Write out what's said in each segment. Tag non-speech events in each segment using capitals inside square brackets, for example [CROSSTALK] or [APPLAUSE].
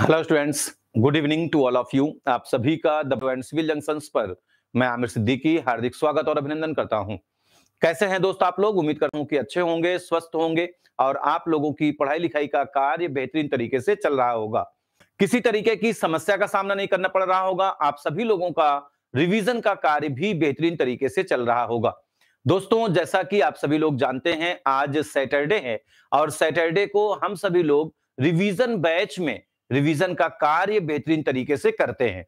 hello students good evening to all of you आप सभी का दिविल जंक्शन पर मैं आमिर सिद्दीकी हार्दिक स्वागत और अभिनंदन करता हूं कैसे हैं दोस्त आप लोग उम्मीद करता हूं कि अच्छे होंगे स्वस्थ होंगे और आप लोगों की पढ़ाई लिखाई का कार्य बेहतरीन तरीके से चल रहा होगा किसी तरीके की समस्या का सामना नहीं करना पड़ रहा होगा आप सभी लोगों का रिविजन का कार्य भी बेहतरीन तरीके से चल रहा होगा दोस्तों जैसा कि आप सभी लोग जानते हैं आज सैटरडे है और सैटरडे को हम सभी लोग रिवीजन बैच में रिवीजन का कार्य बेहतरीन तरीके से करते हैं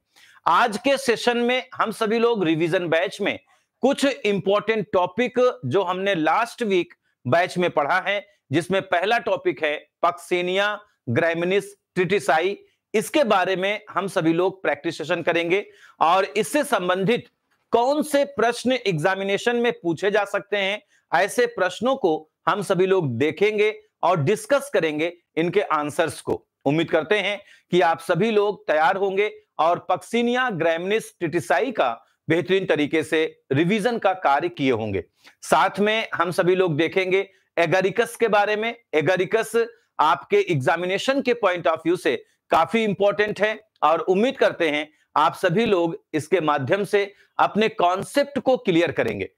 आज के सेशन में हम सभी लोग रिवीजन बैच में कुछ इंपॉर्टेंट टॉपिक जो हमने लास्ट वीक बैच में पढ़ा है जिसमें पहला टॉपिक है पक्सेनिया ग्रेमिनिस ट्रिटिसाई इसके बारे में हम सभी लोग प्रैक्टिस सेशन करेंगे और इससे संबंधित कौन से प्रश्न एग्जामिनेशन में पूछे जा सकते हैं ऐसे प्रश्नों को हम सभी लोग देखेंगे और डिस्कस करेंगे इनके आंसर्स को उम्मीद करते हैं कि आप सभी लोग तैयार होंगे और पक्सिनिया ग्रेमनिस टिटिसाई का बेहतरीन तरीके से रिवीजन का कार्य किए होंगे साथ में हम सभी लोग देखेंगे एगरिकस के बारे में एगरिकस आपके एग्जामिनेशन के पॉइंट ऑफ व्यू से काफी इंपॉर्टेंट है और उम्मीद करते हैं आप सभी लोग इसके माध्यम से अपने कॉन्सेप्ट को क्लियर करेंगे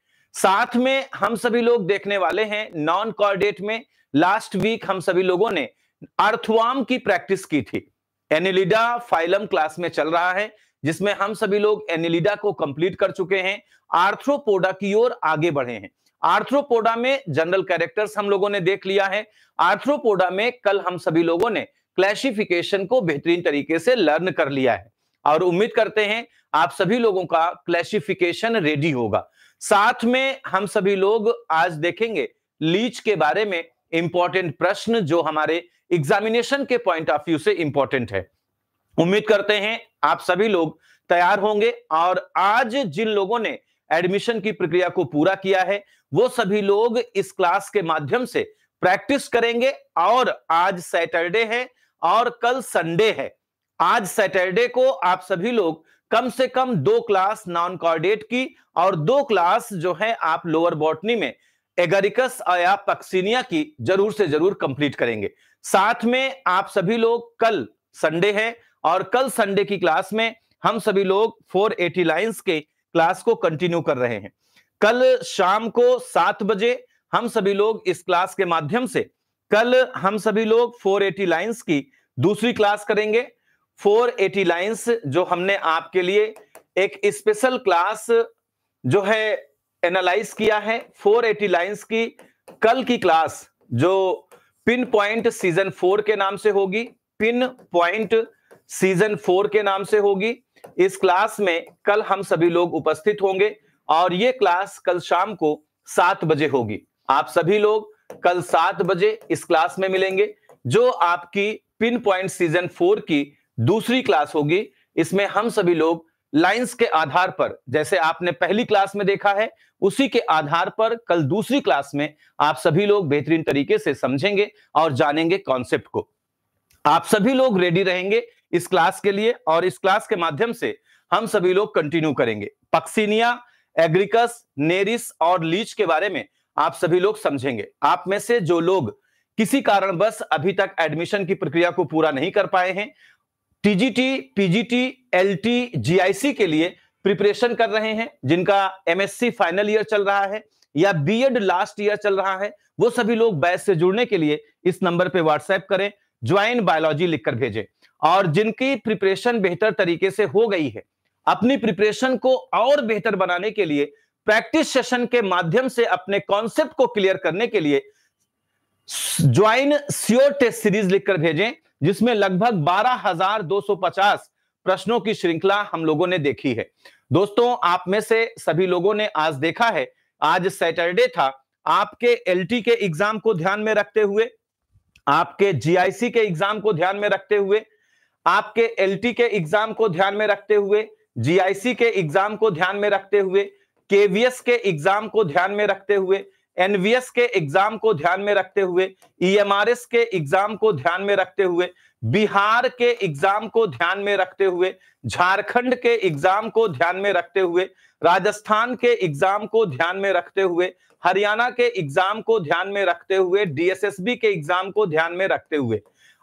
साथ में हम सभी लोग देखने वाले हैं नॉन कॉर्डेट में लास्ट वीक हम सभी लोगों ने अर्थवाम की प्रैक्टिस की थी एनिलिडा फाइलम क्लास में चल रहा है जिसमें हम सभी लोग एनिलिडा को कंप्लीट कर चुके हैं आर्थ्रोपोडा की ओर आगे बढ़े हैं आर्थ्रोपोडा में जनरल कैरेक्टर्स हम लोगों ने देख लिया है आर्थ्रोपोडा में कल हम सभी लोगों ने क्लैशिफिकेशन को बेहतरीन तरीके से लर्न कर लिया है और उम्मीद करते हैं आप सभी लोगों का क्लैशिफिकेशन रेडी होगा साथ में हम सभी लोग आज देखेंगे लीच के बारे में इंपॉर्टेंट प्रश्न जो हमारे एग्जामिनेशन के पॉइंट ऑफ व्यू से इंपॉर्टेंट है उम्मीद करते हैं आप सभी लोग तैयार होंगे और आज जिन लोगों ने एडमिशन की प्रक्रिया को पूरा किया है वो सभी लोग इस क्लास के माध्यम से प्रैक्टिस करेंगे और आज सैटरडे है और कल संडे है आज सैटरडे को आप सभी लोग कम से कम दो क्लास नॉन कॉर्डेट की और दो क्लास जो है आप लोअर बॉटनी में एगरिकस या पक्सिनिया की जरूर से जरूर कंप्लीट करेंगे साथ में आप सभी लोग कल संडे है और कल संडे की क्लास में हम सभी लोग 480 लाइन्स के क्लास को कंटिन्यू कर रहे हैं कल शाम को सात बजे हम सभी लोग इस क्लास के माध्यम से कल हम सभी लोग 480 लाइन्स की दूसरी क्लास करेंगे 480 लाइन्स जो हमने आपके लिए एक स्पेशल क्लास जो है एनालाइज किया है 480 लाइन्स की कल की क्लास जो पिन पॉइंट सीजन फोर के नाम से होगी पिन पॉइंट सीजन फोर के नाम से होगी इस क्लास में कल हम सभी लोग उपस्थित होंगे और ये क्लास कल शाम को सात बजे होगी आप सभी लोग कल सात बजे इस क्लास में मिलेंगे जो आपकी पिन पॉइंट सीजन फोर की दूसरी क्लास होगी इसमें हम सभी लोग लाइंस के आधार पर जैसे आपने पहली क्लास में देखा है उसी के आधार पर कल दूसरी क्लास में आप सभी लोग बेहतरीन तरीके से समझेंगे और जानेंगे कॉन्सेप्ट को आप सभी लोग रेडी रहेंगे इस क्लास के लिए और इस क्लास के माध्यम से हम सभी लोग कंटिन्यू करेंगे पक्सीनिया एग्रिकस नेरिस और लीच के बारे में आप सभी लोग समझेंगे आप में से जो लोग किसी कारणवश अभी तक एडमिशन की प्रक्रिया को पूरा नहीं कर पाए हैं टीजीटी पीजीटी एलटी जीआईसी के लिए प्रिपरेशन कर रहे हैं जिनका एमएससी फाइनल ईयर चल रहा है या बीएड लास्ट ईयर चल रहा है वो सभी लोग बैच से जुड़ने के लिए इस नंबर पे व्हाट्सएप करें ज्वाइन बायोलॉजी लिखकर भेजें और जिनकी प्रिपरेशन बेहतर तरीके से हो गई है अपनी प्रिपरेशन को और बेहतर बनाने के लिए प्रैक्टिस सेशन के माध्यम से अपने कॉन्सेप्ट को क्लियर करने के लिए ज्वाइन सियोर टेस्ट सीरीज लिखकर भेजें जिसमें लगभग 12,250 प्रश्नों की श्रृंखला हम लोगों ने देखी है दोस्तों आप में से सभी लोगों ने आज देखा है आज सैटरडे था आपके एल के एग्जाम को ध्यान में रखते हुए आपके जी के एग्जाम को ध्यान में रखते हुए आपके एल के एग्जाम को ध्यान में रखते हुए जीआईसी के एग्जाम को ध्यान में रखते हुए केवीएस के एग्जाम को ध्यान में रखते हुए एनवीएस के एग्जाम को ध्यान में रखते हुए ईएमआरएस के एग्जाम को ध्यान में रखते हुए बिहार के एग्जाम को ध्यान में रखते हुए झारखंड के एग्जाम को ध्यान में रखते हुए राजस्थान के एग्जाम को ध्यान में रखते हुए हरियाणा के एग्जाम को ध्यान में रखते हुए डीएसएसबी के एग्जाम को ध्यान में रखते हुए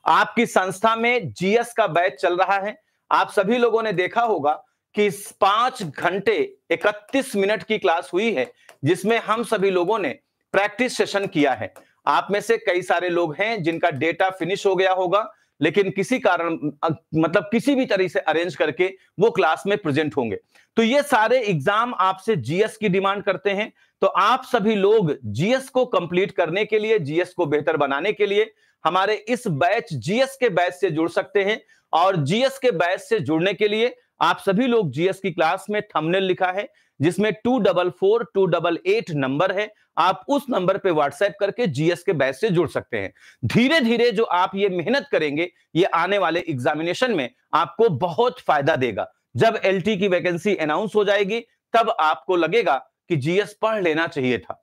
आपकी संस्था में जीएस का बैच चल रहा है आप सभी लोगों ने देखा होगा कि पांच घंटे 31 मिनट की क्लास हुई है जिसमें हम सभी लोगों ने प्रैक्टिस सेशन किया है आप में से कई सारे लोग हैं जिनका डेटा फिनिश हो गया होगा लेकिन किसी कारण मतलब किसी भी तरीके से अरेंज करके वो क्लास में प्रेजेंट होंगे तो ये सारे एग्जाम आपसे जीएस की डिमांड करते हैं तो आप सभी लोग जीएस को कंप्लीट करने के लिए जीएस को बेहतर बनाने के लिए हमारे इस बैच जीएस के बैच से जुड़ सकते हैं और जीएस के बैच से जुड़ने के लिए आप सभी लोग जीएस की क्लास में थंबनेल लिखा है जिसमें two double four two double eight number है आप उस नंबर पे व्हाट्सएप करके जीएस के बैच से जुड़ सकते हैं धीरे धीरे जो आप ये मेहनत करेंगे ये आने वाले एग्जामिनेशन में आपको बहुत फायदा देगा जब एल की वैकेंसी अनाउंस हो जाएगी तब आपको लगेगा कि जीएस पढ़ लेना चाहिए था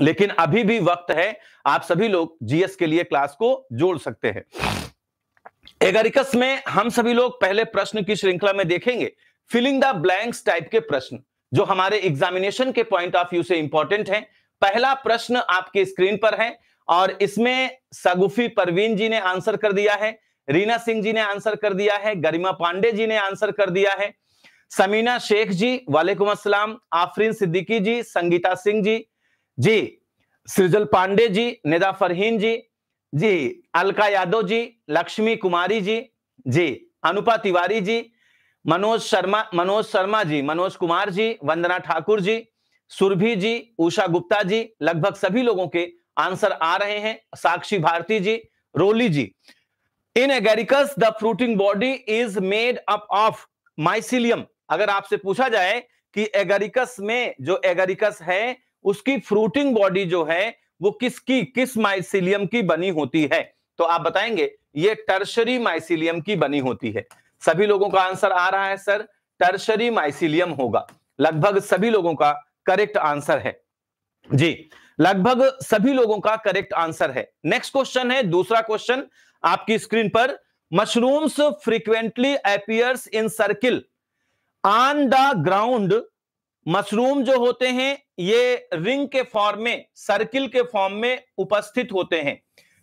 लेकिन अभी भी वक्त है आप सभी लोग जीएस के लिए क्लास को जोड़ सकते हैं एगारिकस में हम सभी लोग पहले प्रश्न की श्रृंखला में देखेंगे फिलिंग द ब्लैंक्स टाइप के प्रश्न जो हमारे एग्जामिनेशन के पॉइंट ऑफ व्यू से इंपॉर्टेंट हैं पहला प्रश्न आपके स्क्रीन पर है और इसमें सगुफी परवीन जी ने आंसर कर दिया है रीना सिंह जी ने आंसर कर दिया है गरिमा पांडे जी ने आंसर कर दिया है समीना शेख जी वालेकुम असलम आफरीन सिद्दीकी जी संगीता सिंह जी जी सृजल पांडे जी निदा फरहीन जी जी अलका यादव जी लक्ष्मी कुमारी जी जी अनुपा तिवारी जी मनोज शर्मा मनोज शर्मा जी मनोज कुमार जी वंदना ठाकुर जी सुरभि जी उषा गुप्ता जी लगभग सभी लोगों के आंसर आ रहे हैं Sakshi Bharti ji Roli ji in agaricus the fruiting body is made up of mycelium अगर आपसे पूछा जाए कि एगेरिकस में जो एगेरिकस है उसकी फ्रूटिंग बॉडी जो है वो किसकी किस माइसिलियम की बनी होती है तो आप बताएंगे ये टर्शरी माइसिलियम की बनी होती है सभी लोगों का आंसर आ रहा है सर टर्शरी माइसिलियम होगा लगभग सभी लोगों का करेक्ट आंसर है जी लगभग सभी लोगों का करेक्ट आंसर है नेक्स्ट क्वेश्चन है दूसरा क्वेश्चन आपकी स्क्रीन पर mushrooms frequently appears in circle on the ground mushroom जो होते हैं ये रिंग के फॉर्म में सर्किल के फॉर्म में उपस्थित होते हैं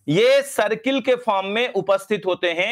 ये सर्किल के फॉर्म में उपस्थित होते हैं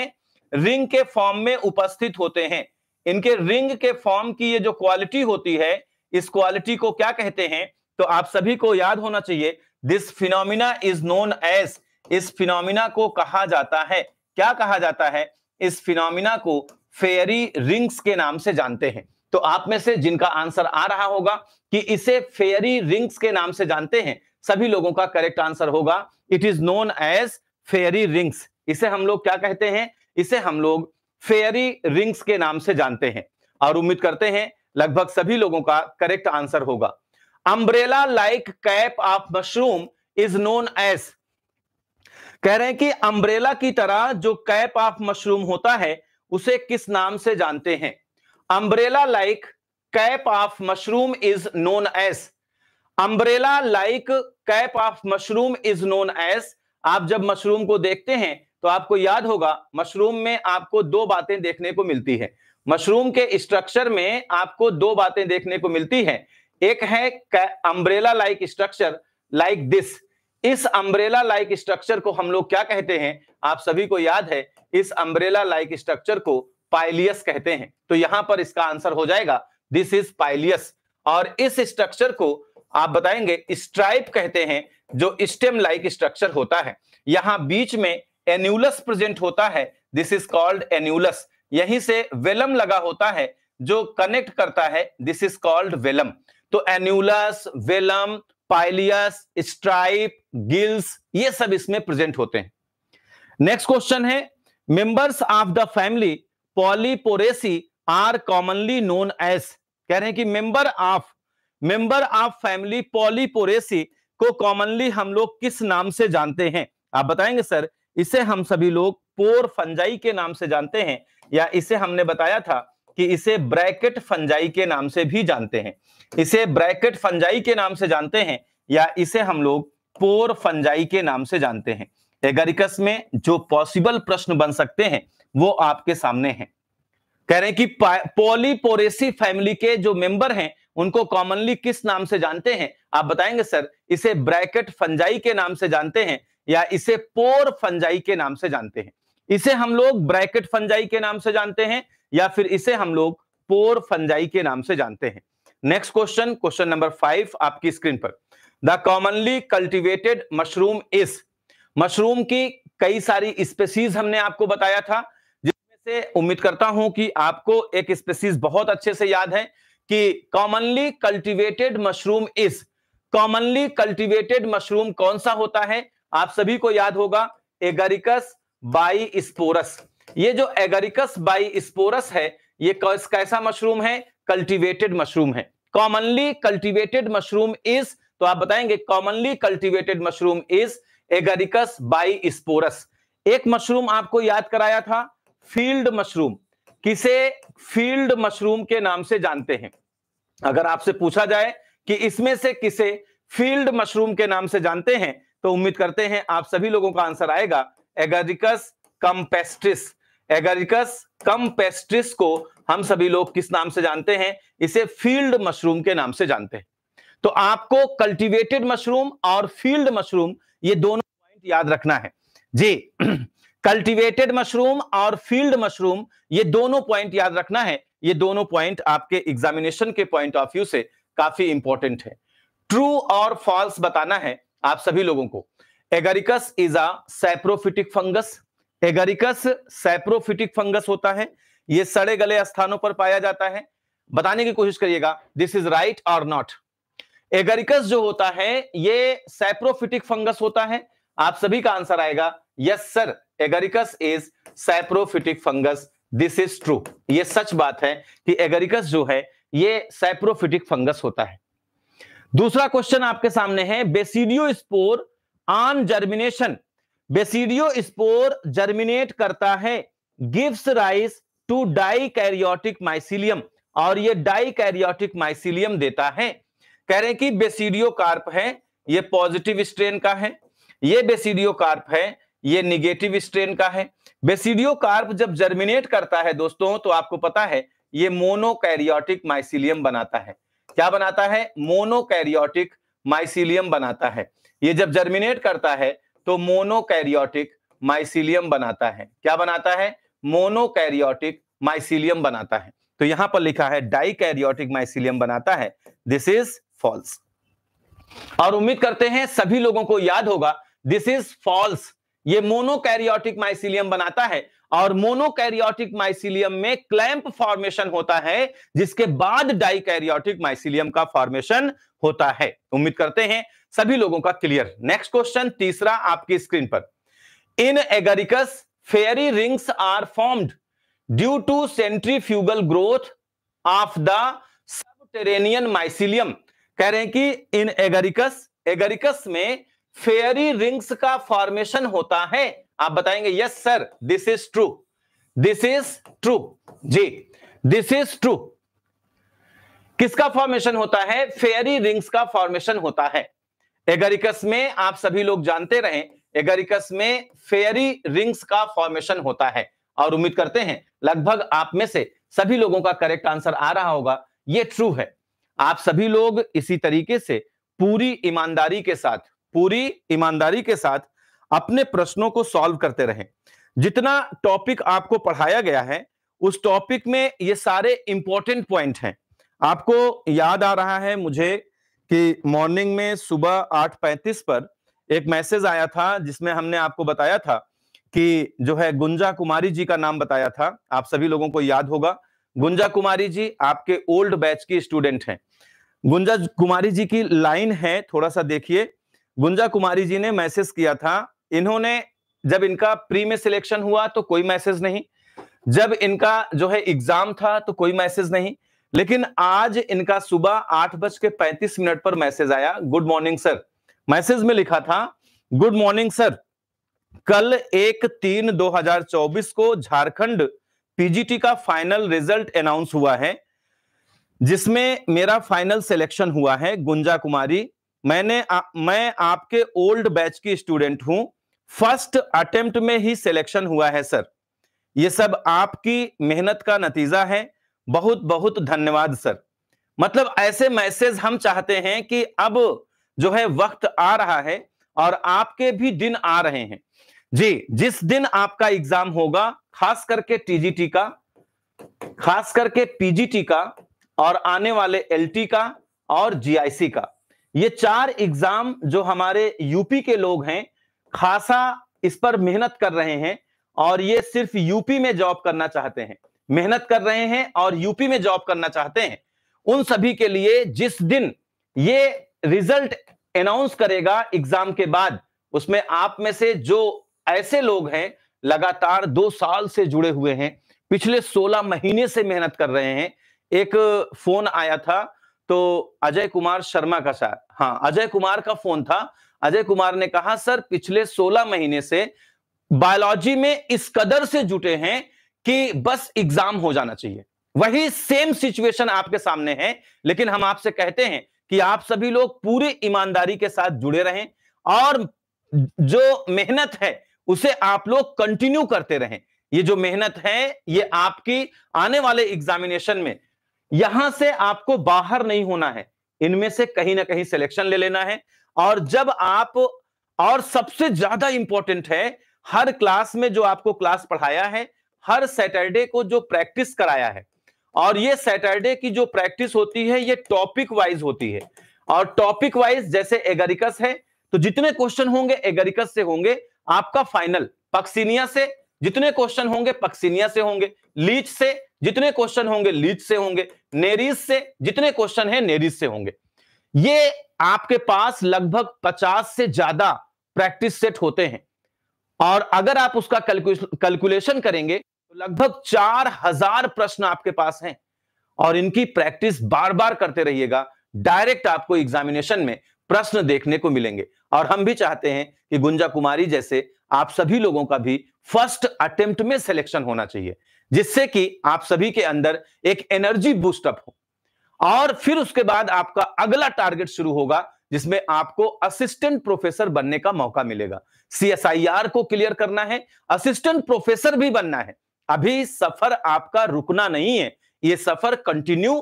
रिंग के फॉर्म में उपस्थित होते हैं इनके रिंग के फॉर्म की ये जो क्वालिटी होती है इस क्वालिटी को क्या कहते हैं तो आप सभी को याद होना चाहिए this phenomena is known as इस फिनोमिना को कहा जाता है क्या कहा जाता है इस फिनोमिना को फेयरी रिंग्स के नाम से जानते हैं तो आप में से जिनका आंसर आ रहा होगा कि इसे फेयरी रिंग्स के नाम से जानते हैं सभी लोगों का करेक्ट आंसर होगा it is known as fairy rings इसे हम लोग क्या कहते हैं इसे हम लोग फेयरी रिंग्स के नाम से जानते हैं और उम्मीद करते हैं लगभग सभी लोगों का करेक्ट आंसर होगा umbrella like cap of mushroom is known as कह रहे हैं कि अम्ब्रेला की तरह जो कैप ऑफ मशरूम होता है उसे किस नाम से जानते हैं umbrella like cap of mushroom is known as umbrella like cap of mushroom is known as आप जब मशरूम को देखते हैं तो आपको याद होगा मशरूम में आपको दो बातें देखने को मिलती है मशरूम के स्ट्रक्चर में आपको दो बातें देखने को मिलती है एक है umbrella like structure like this इस अम्ब्रेला लाइक स्ट्रक्चर को हम लोग क्या कहते हैं आप सभी को याद है इस अम्ब्रेला लाइक स्ट्रक्चर को पाइलियस कहते हैं तो यहां पर इसका आंसर हो जाएगा दिस इज पाइलियस और इस स्ट्रक्चर को आप बताएंगे स्ट्राइप कहते हैं जो स्टेम लाइक स्ट्रक्चर होता है यहां बीच में एन्यूलस प्रेजेंट होता है दिस इज कॉल्ड एन्यूलस यहीं से वेलम लगा होता है जो कनेक्ट करता है दिस इज कॉल्ड वेलम तो annulus velum pileus stripe gills ये सब इसमें प्रेजेंट होते हैं नेक्स्ट क्वेश्चन है members of the family polyporaceae are commonly known as कह रहे हैं कि member of member of family polyporaceae को कॉमनली हम लोग किस नाम से जानते हैं आप बताएंगे सर इसे हम सभी लोग पोर फंजाई के नाम से जानते हैं या इसे हमने बताया था कि इसे ब्रैकेट फंजाई के नाम से भी जानते हैं इसे ब्रैकेट फंजाई के नाम से जानते हैं या इसे हम लोग पोर फंजाई के नाम से जानते हैं एगरिकस में जो पॉसिबल प्रश्न बन सकते हैं वो आपके सामने हैं कह रहे हैं कि पॉलीपोरेसी फैमिली के जो मेंबर हैं उनको कॉमनली किस नाम से जानते हैं आप बताएंगे सर इसे ब्रैकेट फंजाई के नाम से जानते हैं या इसे पोर फंजाई के नाम से जानते हैं इसे हम लोग ब्रैकेट फंजाई के नाम से जानते हैं या फिर इसे हम लोग पोर फंजाई के नाम से जानते हैं next question question number five आपकी स्क्रीन पर द कॉमनली कल्टिवेटेड मशरूम इस मशरूम की कई सारी स्पेसीज हमने आपको बताया था से उम्मीद करता हूं कि आपको एक स्पेसीज बहुत अच्छे से याद है कि commonly cultivated mushroom is commonly cultivated mushroom कौन सा होता है आप सभी को याद होगा एगरिकस बाई स्पोरस ये जो एगरिकस बाई स्पोरस है ये कैसा मशरूम है कल्टीवेटेड मशरूम है कॉमनली कल्टीवेटेड मशरूम इज तो आप बताएंगे commonly cultivated mushroom is agaricus bisporus एक मशरूम आपको याद कराया था फील्ड मशरूम किसे फील्ड मशरूम के नाम से जानते हैं अगर आपसे पूछा जाए कि इसमें से किसे फील्ड मशरूम के नाम से जानते हैं तो उम्मीद करते हैं आप सभी लोगों का आंसर आएगा एगरिकस कम्पेस्ट्रिस एगरिकस कम्पेस्ट्रिस को हम सभी लोग किस नाम से जानते हैं इसे फील्ड मशरूम के नाम से जानते हैं तो आपको कल्टिवेटेड मशरूम और फील्ड मशरूम ये दोनों पॉइंट याद रखना है जी कल्टीवेटेड मशरूम और फील्ड मशरूम ये दोनों पॉइंट याद रखना है ये दोनों पॉइंट आपके एग्जामिनेशन के पॉइंट ऑफ व्यू से काफी इंपॉर्टेंट है ट्रू और फॉल्स बताना है आप सभी लोगों को agaricus is a saprophytic fungus agaricus saprophytic fungus होता है ये सड़े गले स्थानों पर पाया जाता है बताने की कोशिश करिएगा दिस इज राइट और नॉट एगरिकस जो होता है ये सैप्रोफिटिक फंगस होता है आप सभी का आंसर आएगा yes sir agaricus is saprophytic fungus this is true ये सच बात है कि एगरिकस जो है ये साइप्रोफिटिक फंगस होता है दूसरा क्वेश्चन आपके सामने है basidiospore on germination basidiospore germinate करता है gives rise to dikaryotic mycelium और ये डाई कैरियोटिक माइसिलियम देता है कह रहे हैं कि बेसिडियो कार्प है ये पॉजिटिव स्ट्रेन का है ये बेसिडियो कार्प है ये निगेटिव स्ट्रेन का है बेसिडियो कार्प जब जर्मिनेट करता है दोस्तों तो आपको पता है ये मोनोकैरियोटिक माइसिलियम बनाता है क्या बनाता है मोनोकैरियोटिक माइसिलियम बनाता है ये जब जर्मिनेट करता है तो मोनोकैरियोटिक माइसिलियम बनाता है क्या बनाता है मोनोकैरियोटिक माइसिलियम बनाता है तो यहां पर लिखा है डाइकैरियोटिक माइसिलियम बनाता है दिस इज फॉल्स और उम्मीद करते हैं सभी लोगों को याद होगा दिस इज फॉल्स ये मोनोकैरियोटिक माइसिलियम बनाता है और मोनोकैरियोटिक माइसिलियम में क्लैंप फॉर्मेशन होता है जिसके बाद डाइकैरियोटिक माइसिलियम का फॉर्मेशन होता है उम्मीद करते हैं सभी लोगों का क्लियर नेक्स्ट क्वेश्चन तीसरा आपकी स्क्रीन पर in agaricus fairy rings are formed due to centrifugal growth of the subterranean mycelium कह रहे हैं कि इन एगरिकस एगरिकस में फेयरी रिंग्स का फॉर्मेशन होता है आप बताएंगे yes sir this is true this is true जी दिस इज ट्रू किसका फॉर्मेशन होता है फेयरी रिंग्स का फॉर्मेशन होता है एगरिकस में आप सभी लोग जानते रहे एगरिकस में फेयरी रिंग्स का फॉर्मेशन होता है और उम्मीद करते हैं लगभग आप में से सभी लोगों का करेक्ट आंसर आ रहा होगा ये ट्रू है आप सभी लोग इसी तरीके से पूरी ईमानदारी के साथ पूरी ईमानदारी के साथ अपने प्रश्नों को सॉल्व करते रहें जितना टॉपिक आपको पढ़ाया गया है उस टॉपिक में ये सारे इंपॉर्टेंट पॉइंट हैं आपको याद आ रहा है मुझे कि मॉर्निंग में सुबह 8:35 पर एक मैसेज आया था जिसमें हमने आपको बताया था कि जो है गुंजा कुमारी जी का नाम बताया था आप सभी लोगों को याद होगा गुंजा कुमारी जी आपके ओल्ड बैच की स्टूडेंट हैं गुंजा कुमारी जी की लाइन है थोड़ा सा देखिए गुंजा कुमारी जी ने मैसेज किया था इन्होंने जब इनका प्री में सिलेक्शन हुआ तो कोई मैसेज नहीं जब इनका जो है एग्जाम था तो कोई मैसेज नहीं लेकिन आज इनका सुबह आठ बज के पैंतीस मिनट पर मैसेज आया गुड मॉर्निंग सर मैसेज में लिखा था गुड मॉर्निंग सर कल एक तीन 2024 को झारखंड पीजीटी का फाइनल रिजल्ट अनाउंस हुआ है जिसमें मेरा फाइनल सिलेक्शन हुआ है गुंजा कुमारी मैंने आ, मैं आपके ओल्ड बैच की स्टूडेंट हूं फर्स्ट अटेम्प्ट में ही सिलेक्शन हुआ है सर ये सब आपकी मेहनत का नतीजा है बहुत बहुत धन्यवाद सर मतलब ऐसे मैसेज हम चाहते हैं कि अब जो है वक्त आ रहा है और आपके भी दिन आ रहे हैं जी जिस दिन आपका एग्जाम होगा खास करके टीजीटी का खास करके पीजीटी का और आने वाले एलटी का और जीआईसी का ये चार एग्जाम जो हमारे यूपी के लोग हैं खासा इस पर मेहनत कर रहे हैं और ये सिर्फ यूपी में जॉब करना चाहते हैं मेहनत कर रहे हैं और यूपी में जॉब करना चाहते हैं उन सभी के लिए जिस दिन ये रिजल्ट अनाउंस करेगा एग्जाम के बाद उसमें आप में से जो ऐसे लोग हैं लगातार दो साल से जुड़े हुए हैं पिछले सोलह महीने से मेहनत कर रहे हैं एक फोन आया था तो अजय कुमार शर्मा का शायद हाँ अजय कुमार का फोन था अजय कुमार ने कहा सर पिछले 16 महीने से बायोलॉजी में इस कदर से जुटे हैं कि बस एग्जाम हो जाना चाहिए वही सेम सिचुएशन आपके सामने है लेकिन हम आपसे कहते हैं कि आप सभी लोग पूरी ईमानदारी के साथ जुड़े रहें और जो मेहनत है उसे आप लोग कंटिन्यू करते रहें ये जो मेहनत है ये आपकी आने वाले एग्जामिनेशन में यहां से आपको बाहर नहीं होना है इनमें से कहीं ना कहीं सिलेक्शन ले लेना है और जब आप और सबसे ज्यादा इंपॉर्टेंट है हर क्लास में जो आपको क्लास पढ़ाया है हर सैटरडे को जो प्रैक्टिस कराया है और ये सैटरडे की जो प्रैक्टिस होती है ये टॉपिक वाइज होती है और टॉपिक वाइज जैसे एगरिकस है तो जितने क्वेश्चन होंगे एगरिकस से होंगे आपका फाइनल पक्सीनिया से जितने क्वेश्चन होंगे पक्सीनिया से होंगे लीच से जितने क्वेश्चन होंगे लीच से होंगे नेरिस से जितने क्वेश्चन है नेरिस से होंगे ये आपके पास लगभग 50 से ज्यादा प्रैक्टिस सेट होते हैं और अगर आप उसका कैलकुलेशन करेंगे तो लगभग 4000 प्रश्न आपके पास हैं और इनकी प्रैक्टिस बार बार करते रहिएगा डायरेक्ट आपको एग्जामिनेशन में प्रश्न देखने को मिलेंगे और हम भी चाहते हैं कि गुंजा कुमारी जैसे आप सभी लोगों का भी फर्स्ट अटेम्प्ट में सिलेक्शन होना चाहिए जिससे कि आप सभी के अंदर एक एनर्जी बूस्टअप हो और फिर उसके बाद आपका अगला टारगेट शुरू होगा जिसमें आपको असिस्टेंट प्रोफेसर बनने का मौका मिलेगा सीएसआईआर को क्लियर करना है असिस्टेंट प्रोफेसर भी बनना है अभी सफर आपका रुकना नहीं है ये सफर कंटिन्यू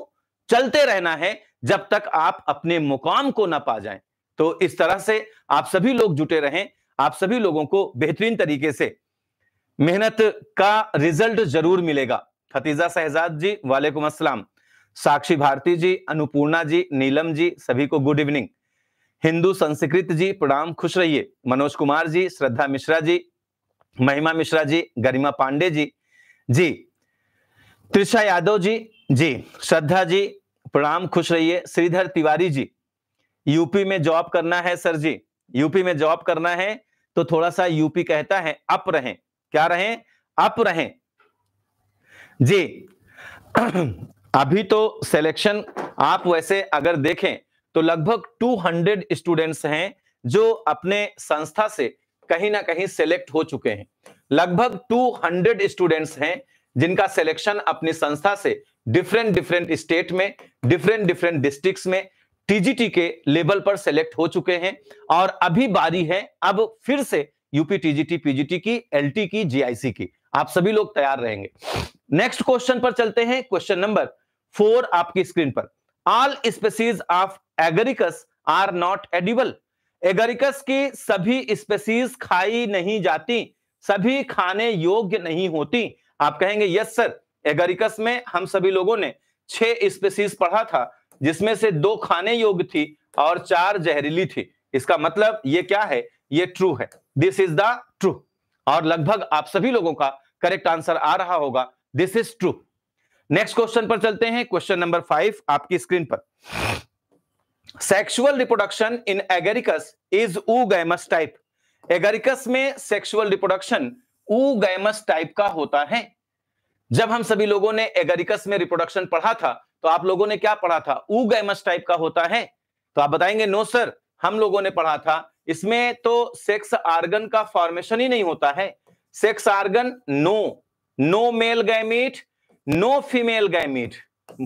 चलते रहना है जब तक आप अपने मुकाम को ना पा जाएं तो इस तरह से आप सभी लोग जुटे रहें आप सभी लोगों को बेहतरीन तरीके से मेहनत का रिजल्ट जरूर मिलेगा खतीजा शहजाद जी वालेकुम असलम साक्षी भारती जी अनुपूर्णा जी नीलम जी सभी को गुड इवनिंग हिंदू संस्कृत जी प्रणाम खुश रहिए मनोज कुमार जी श्रद्धा मिश्रा जी महिमा मिश्रा जी गरिमा पांडे जी जी त्रिषा यादव जी जी श्रद्धा जी प्रणाम खुश रहिए श्रीधर तिवारी जी यूपी में जॉब करना है सर जी यूपी में जॉब करना है तो थोड़ा सा यूपी कहता है अप रहें क्या रहें अप रहें जी [CLEARS THROAT] अभी तो सिलेक्शन आप वैसे अगर देखें तो लगभग 200 स्टूडेंट्स हैं जो अपने संस्था से कहीं ना कहीं सेलेक्ट हो चुके हैं लगभग 200 स्टूडेंट्स हैं जिनका सिलेक्शन अपनी संस्था से डिफरेंट डिफरेंट स्टेट में डिफरेंट डिफरेंट डिस्ट्रिक्ट्स में टीजीटी के लेवल पर सेलेक्ट हो चुके हैं और अभी बारी है अब फिर से यूपी टीजीटी पीजीटी की एलटी की जीआईसी की आप सभी लोग तैयार रहेंगे नेक्स्ट क्वेश्चन पर चलते हैं क्वेश्चन नंबर फोर आपकी स्क्रीन पर all species of Agaricus are not edible Agaricus की सभी स्पेसीज खाई नहीं जाती सभी खाने योग्य नहीं होती आप कहेंगे यस सर एगरिकस में हम सभी लोगों ने छह स्पेसीज पढ़ा था जिसमें से दो खाने योग्य थी और चार जहरीली थी इसका मतलब ये क्या है ये ट्रू है दिस इज द ट्रू और लगभग आप सभी लोगों का करेक्ट आंसर आ रहा होगा this is true next question पर चलते हैं क्वेश्चन नंबर फाइव आपकी स्क्रीन पर sexual reproduction in Agaricus is oogamous type Agaricus में sexual reproduction oogamous type का होता है जब हम सभी लोगों ने एगेरिकस में रिप्रोडक्शन पढ़ा था तो आप लोगों ने क्या पढ़ा था ऊ गैमस टाइप का होता है तो आप बताएंगे नो सर हम लोगों ने पढ़ा था इसमें तो सेक्स आर्गन का फॉर्मेशन ही नहीं होता है sex organ no no male gamete no female gamete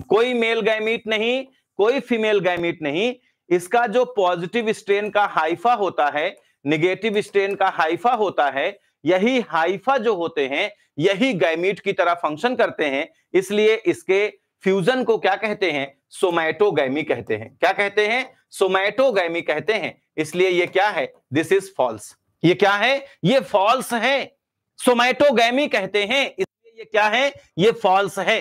कोई मेल गैमीट नहीं कोई फीमेल गैमीट नहीं इसका जो पॉजिटिव स्ट्रेन का हाइफा होता है निगेटिव स्ट्रेन का हाइफा होता है यही हाइफा जो होते हैं यही गैमीट की तरह फंक्शन करते हैं इसलिए इसके फ्यूजन को क्या कहते हैं सोमैटोगैमी कहते हैं क्या कहते हैं सोमैटोगैमी कहते हैं इसलिए ये क्या है दिस इज फॉल्स ये क्या है ये फॉल्स है सोमैटोगैमी कहते हैं इसलिए ये क्या है ये फॉल्स है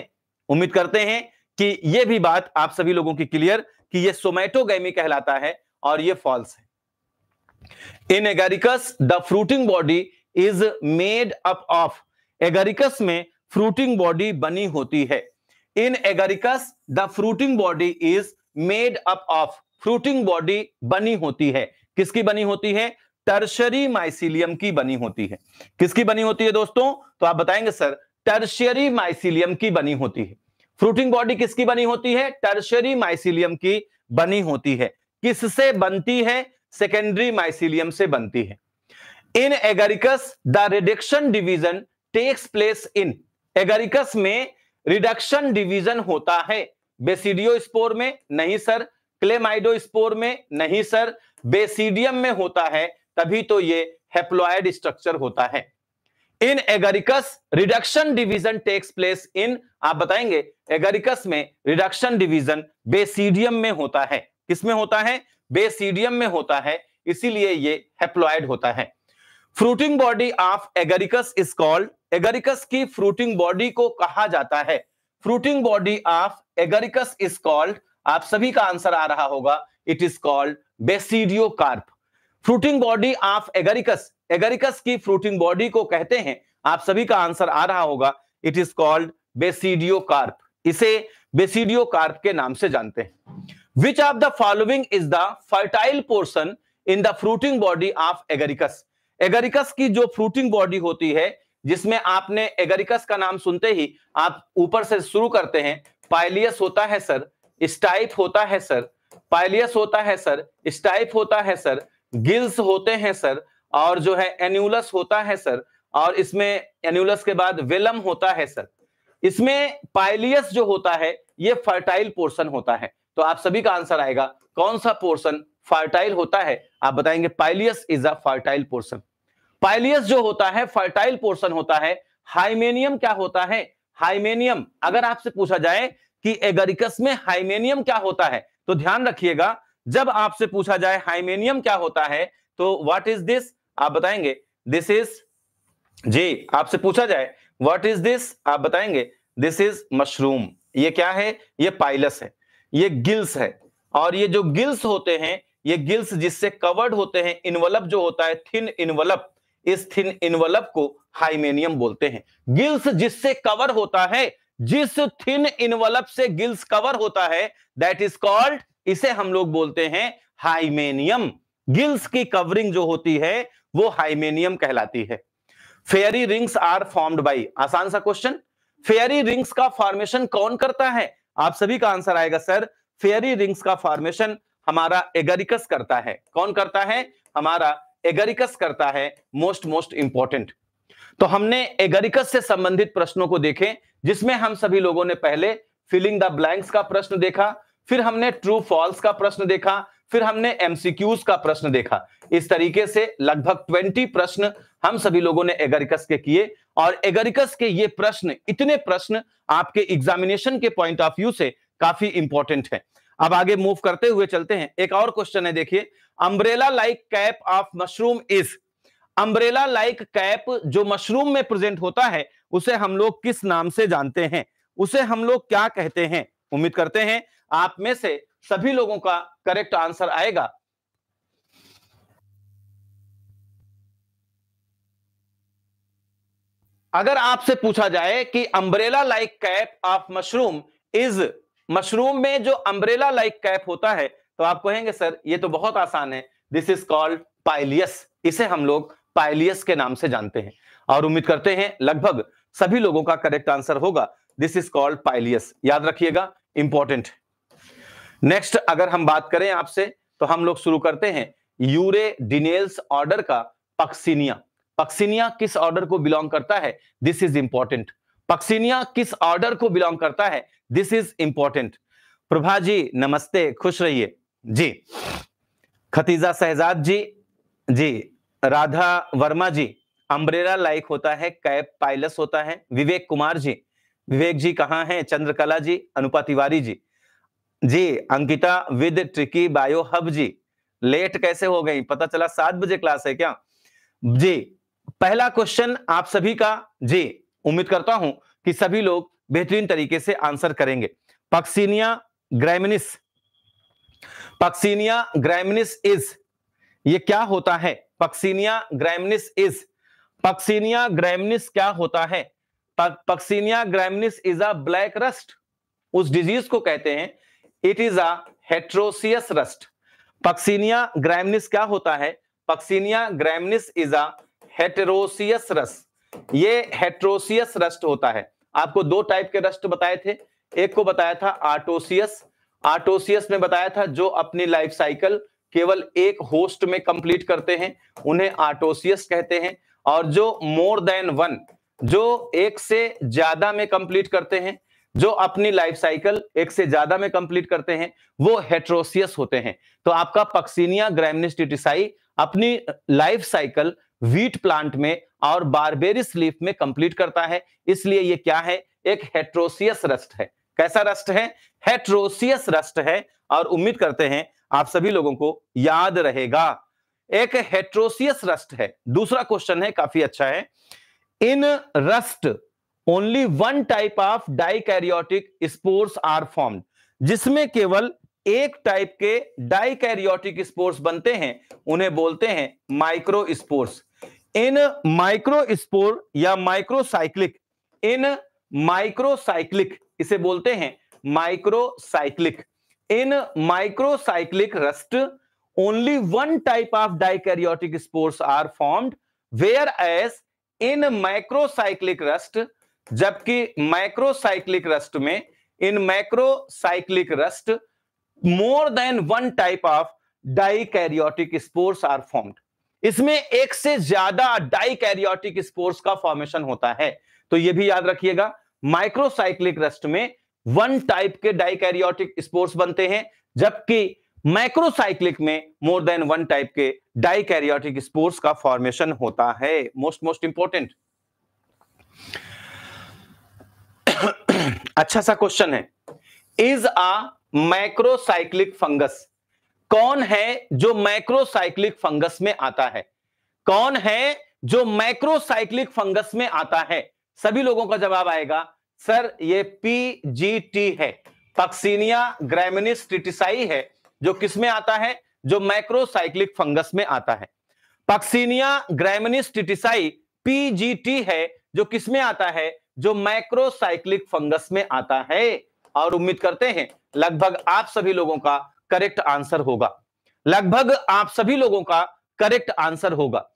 उम्मीद करते हैं कि ये भी बात आप सभी लोगों की क्लियर कि ये सोमैटोगैमी कहलाता है और ये फॉल्स है in Agaricus the fruiting body is made up of Agaricus में फ्रूटिंग बॉडी बनी होती है in Agaricus the fruiting body is made up of fruiting body बनी होती है किसकी बनी होती है टर्शरी माइसिलियम की बनी होती है किसकी बनी होती है दोस्तों तो आप बताएंगे सर टर्शरी माइसिलियम की बनी होती है फ्रूटिंग बॉडी किसकी बनी होती है टर्शरी माइसिलियम की बनी होती है किससे बनती है सेकेंडरी माइसिलियम से बनती है in Agaricus the reduction division takes place in Agaricus में रिडक्शन डिवीजन होता है बेसिडियो स्पोर में नहीं सर क्लेमाइडोस्पोर में नहीं सर बेसिडियम में होता है तभी तो ये हेप्लॉयड स्ट्रक्चर होता है in Agaricus reduction division takes place in आप बताएंगे एगरिकस में रिडक्शन डिवीजन बेसिडियम में होता है किसमें होता है बेसिडियम में होता है इसीलिए ये हेप्लॉयड होता है fruiting body of Agaricus is called Agaricus की फ्रूटिंग बॉडी को कहा जाता है fruiting body of Agaricus is called आप सभी का आंसर आ रहा होगा it is called basidiocarp fruiting body of Agaricus Agaricus की फ्रूटिंग बॉडी को कहते हैं आप सभी का आंसर आ रहा होगा it is called basidiocarp इसे बेसिडियो कार्प के नाम से जानते हैं which of the following is the fertile portion in the fruiting body of Agaricus Agaricus की जो फ्रूटिंग बॉडी होती है जिसमें आपने एगरिकस का नाम सुनते ही आप ऊपर से शुरू करते हैं पाइलियस होता है सर स्टाइप होता है सर पाइलियस होता है सर स्टाइप होता है सर गिल्स होते हैं सर और जो है एन्यूलस होता है सर और इसमें एन्यूलस के बाद वेलम होता है सर इसमें पाइलियस जो होता है ये फर्टाइल पोर्शन होता है तो आप सभी का आंसर आएगा कौन सा पोर्शन फर्टाइल होता है आप बताएंगे pileus is a fertile portion pileus जो होता है फर्टाइल पोर्शन होता है हाइमेनियम क्या होता है हाइमेनियम अगर आपसे पूछा जाए कि एगरिकस में हाइमेनियम क्या होता है तो ध्यान रखिएगा जब आपसे पूछा जाए हाइमेनियम क्या होता है तो व्हाट इज दिस आप बताएंगे दिस इज जी आपसे पूछा जाए व्हाट इज दिस आप बताएंगे दिस इज मशरूम ये क्या है ये पाइलस है ये गिल्स है और ये जो गिल्स होते हैं ये गिल्स जिससे कवर्ड होते हैं इनवलप जो होता है थिन इनवलप इस थिन इनवलप को हाइमेनियम बोलते हैं गिल्स जिससे कवर होता है जिस थिन इनवलप से गिल्स कवर होता है दैट इज कॉल्ड इसे हम लोग बोलते हैं हाइमेनियम गिल्स की कवरिंग जो होती है वो हाइमेनियम कहलाती है fairy rings are formed by आसान सा क्वेश्चन फेयरी रिंग्स का फॉर्मेशन कौन करता है आप सभी का आंसर आएगा सर फेयरी रिंग्स का फॉर्मेशन हमारा एगरिकस करता है कौन करता है हमारा एगरिकस करता है मोस्ट मोस्ट इंपॉर्टेंट तो हमने एगरिकस से संबंधित प्रश्नों को देखें जिसमें हम सभी लोगों ने पहले फिलिंग द ब्लैंक्स का प्रश्न देखा फिर हमने ट्रू फॉल्स का प्रश्न देखा फिर हमने एमसीक्यूज का प्रश्न देखा इस तरीके से लगभग ट्वेंटी प्रश्न हम सभी लोगों ने एगरिकस के किए और एगरिकस के ये प्रश्न इतने प्रश्न आपके एग्जामिनेशन के पॉइंट ऑफ व्यू से काफी इंपॉर्टेंट है अब आगे मूव करते हुए चलते हैं एक और क्वेश्चन है देखिए umbrella like cap of mushroom is umbrella like cap जो मशरूम में प्रेजेंट होता है उसे हम लोग किस नाम से जानते हैं उसे हम लोग क्या कहते हैं उम्मीद करते हैं आप में से सभी लोगों का करेक्ट आंसर आएगा अगर आपसे पूछा जाए कि umbrella like cap of mushroom is mushroom में जो अम्ब्रेला लाइक कैप होता है तो आप कहेंगे सर ये तो बहुत आसान है दिस इज कॉल्ड पाइलियस इसे हम लोग पाइलियस के नाम से जानते हैं और उम्मीद करते हैं लगभग सभी लोगों का करेक्ट आंसर होगा दिस इज कॉल्ड पाइलियस याद रखिएगा इंपॉर्टेंट नेक्स्ट अगर हम बात करें आपसे तो हम लोग शुरू करते हैं यूरे डिनेल्स ऑर्डर का पक्सिनिया पक्सिनिया किस ऑर्डर को बिलोंग करता है दिस इज इंपॉर्टेंट पक्सिनिया किस ऑर्डर को बिलोंग करता है this is important Prabha ji नमस्ते खुश रहिए जी खतीजा शहजाद जी जी राधा वर्मा जी अम्ब्रेला लाइक होता है कैप पायलस होता है विवेक कुमार जी विवेक जी कहाँ हैं Chandrakala ji Anupa Tiwari ji ji Ankita with tricky bio hub ji late कैसे हो गई पता चला सात बजे क्लास है क्या जी पहला क्वेश्चन आप सभी का जी उम्मीद करता हूं कि सभी लोग बेहतरीन तरीके से आंसर करेंगे Puccinia graminis Puccinia graminis is ये क्या होता है Puccinia graminis is Puccinia graminis क्या होता है Puccinia graminis is a black rust उस डिजीज को कहते हैं it is heteroecious rust Puccinia graminis क्या होता है Puccinia graminis is a heteroecious rust ये हेट्रोसियस रस्ट होता है आपको दो टाइप के रस्ट बताए थे एक को बताया था आर्टोसियस आर्टोसियस में बताया था जो अपनी लाइफ साइकिल केवल एक होस्ट में कंप्लीट करते हैं उन्हें आर्टोसियस कहते हैं और जो मोर देन वन जो एक से ज्यादा में कंप्लीट करते हैं जो अपनी लाइफ साइकिल एक से ज्यादा में कंप्लीट करते हैं वो हेट्रोसियस होते हैं तो आपका पक्सिनिया ग्रैमनिस्टिटिसाई अपनी लाइफ साइकिल व्हीट प्लांट में और बारबेरिस लीफ में कंप्लीट करता है इसलिए ये क्या है एक हेट्रोसियस रस्ट है कैसा रस्ट है हेट्रोसियस रस्ट है और उम्मीद करते हैं आप सभी लोगों को याद रहेगा एक हेट्रोसियस रस्ट है दूसरा क्वेश्चन है काफी अच्छा है in rust only one type of dikaryotic spores are formed जिसमें केवल एक टाइप के डाइकैरियोटिक स्पोर्स बनते हैं उन्हें बोलते हैं microspores in microspore या माइक्रोसाइक्लिक इन माइक्रोसाइक्लिक इसे बोलते हैं microcyclic in microcyclic rust only one type of dikaryotic spores are formed whereas in macrocyclic rust jabki macrocyclic rust mein in macrocyclic rust more than one type of dikaryotic spores are formed इसमें एक से ज्यादा dikaryotic spores का formation होता है तो यह भी याद रखिएगा माइक्रोसाइक्लिक रस्ट में वन टाइप के डाइकैरियोटिक स्पोर्स बनते हैं जबकि माइक्रोसाइक्लिक में मोर देन वन टाइप के डाइकैरियोटिक स्पोर्स का फॉर्मेशन होता है मोस्ट मोस्ट इंपॉर्टेंट अच्छा सा क्वेश्चन है इज अ माइक्रोसाइक्लिक फंगस कौन है जो माइक्रोसाइक्लिक फंगस में आता है कौन है जो माइक्रोसाइक्लिक फंगस में आता है सभी लोगों का जवाब आएगा सर ये पीजीटी है पक्सीनिया ग्रेमिनिस ट्रिटिसाई है जो किसमें आता है जो माइक्रोसाइक्लिक फंगस में आता है पक्सीनिया ग्रामिनिस पीजीटी है जो किसमें आता है जो माइक्रोसाइक्लिक फंगस में आता है और उम्मीद करते हैं लगभग आप सभी लोगों का करेक्ट आंसर होगा लगभग आप सभी लोगों का करेक्ट आंसर होगा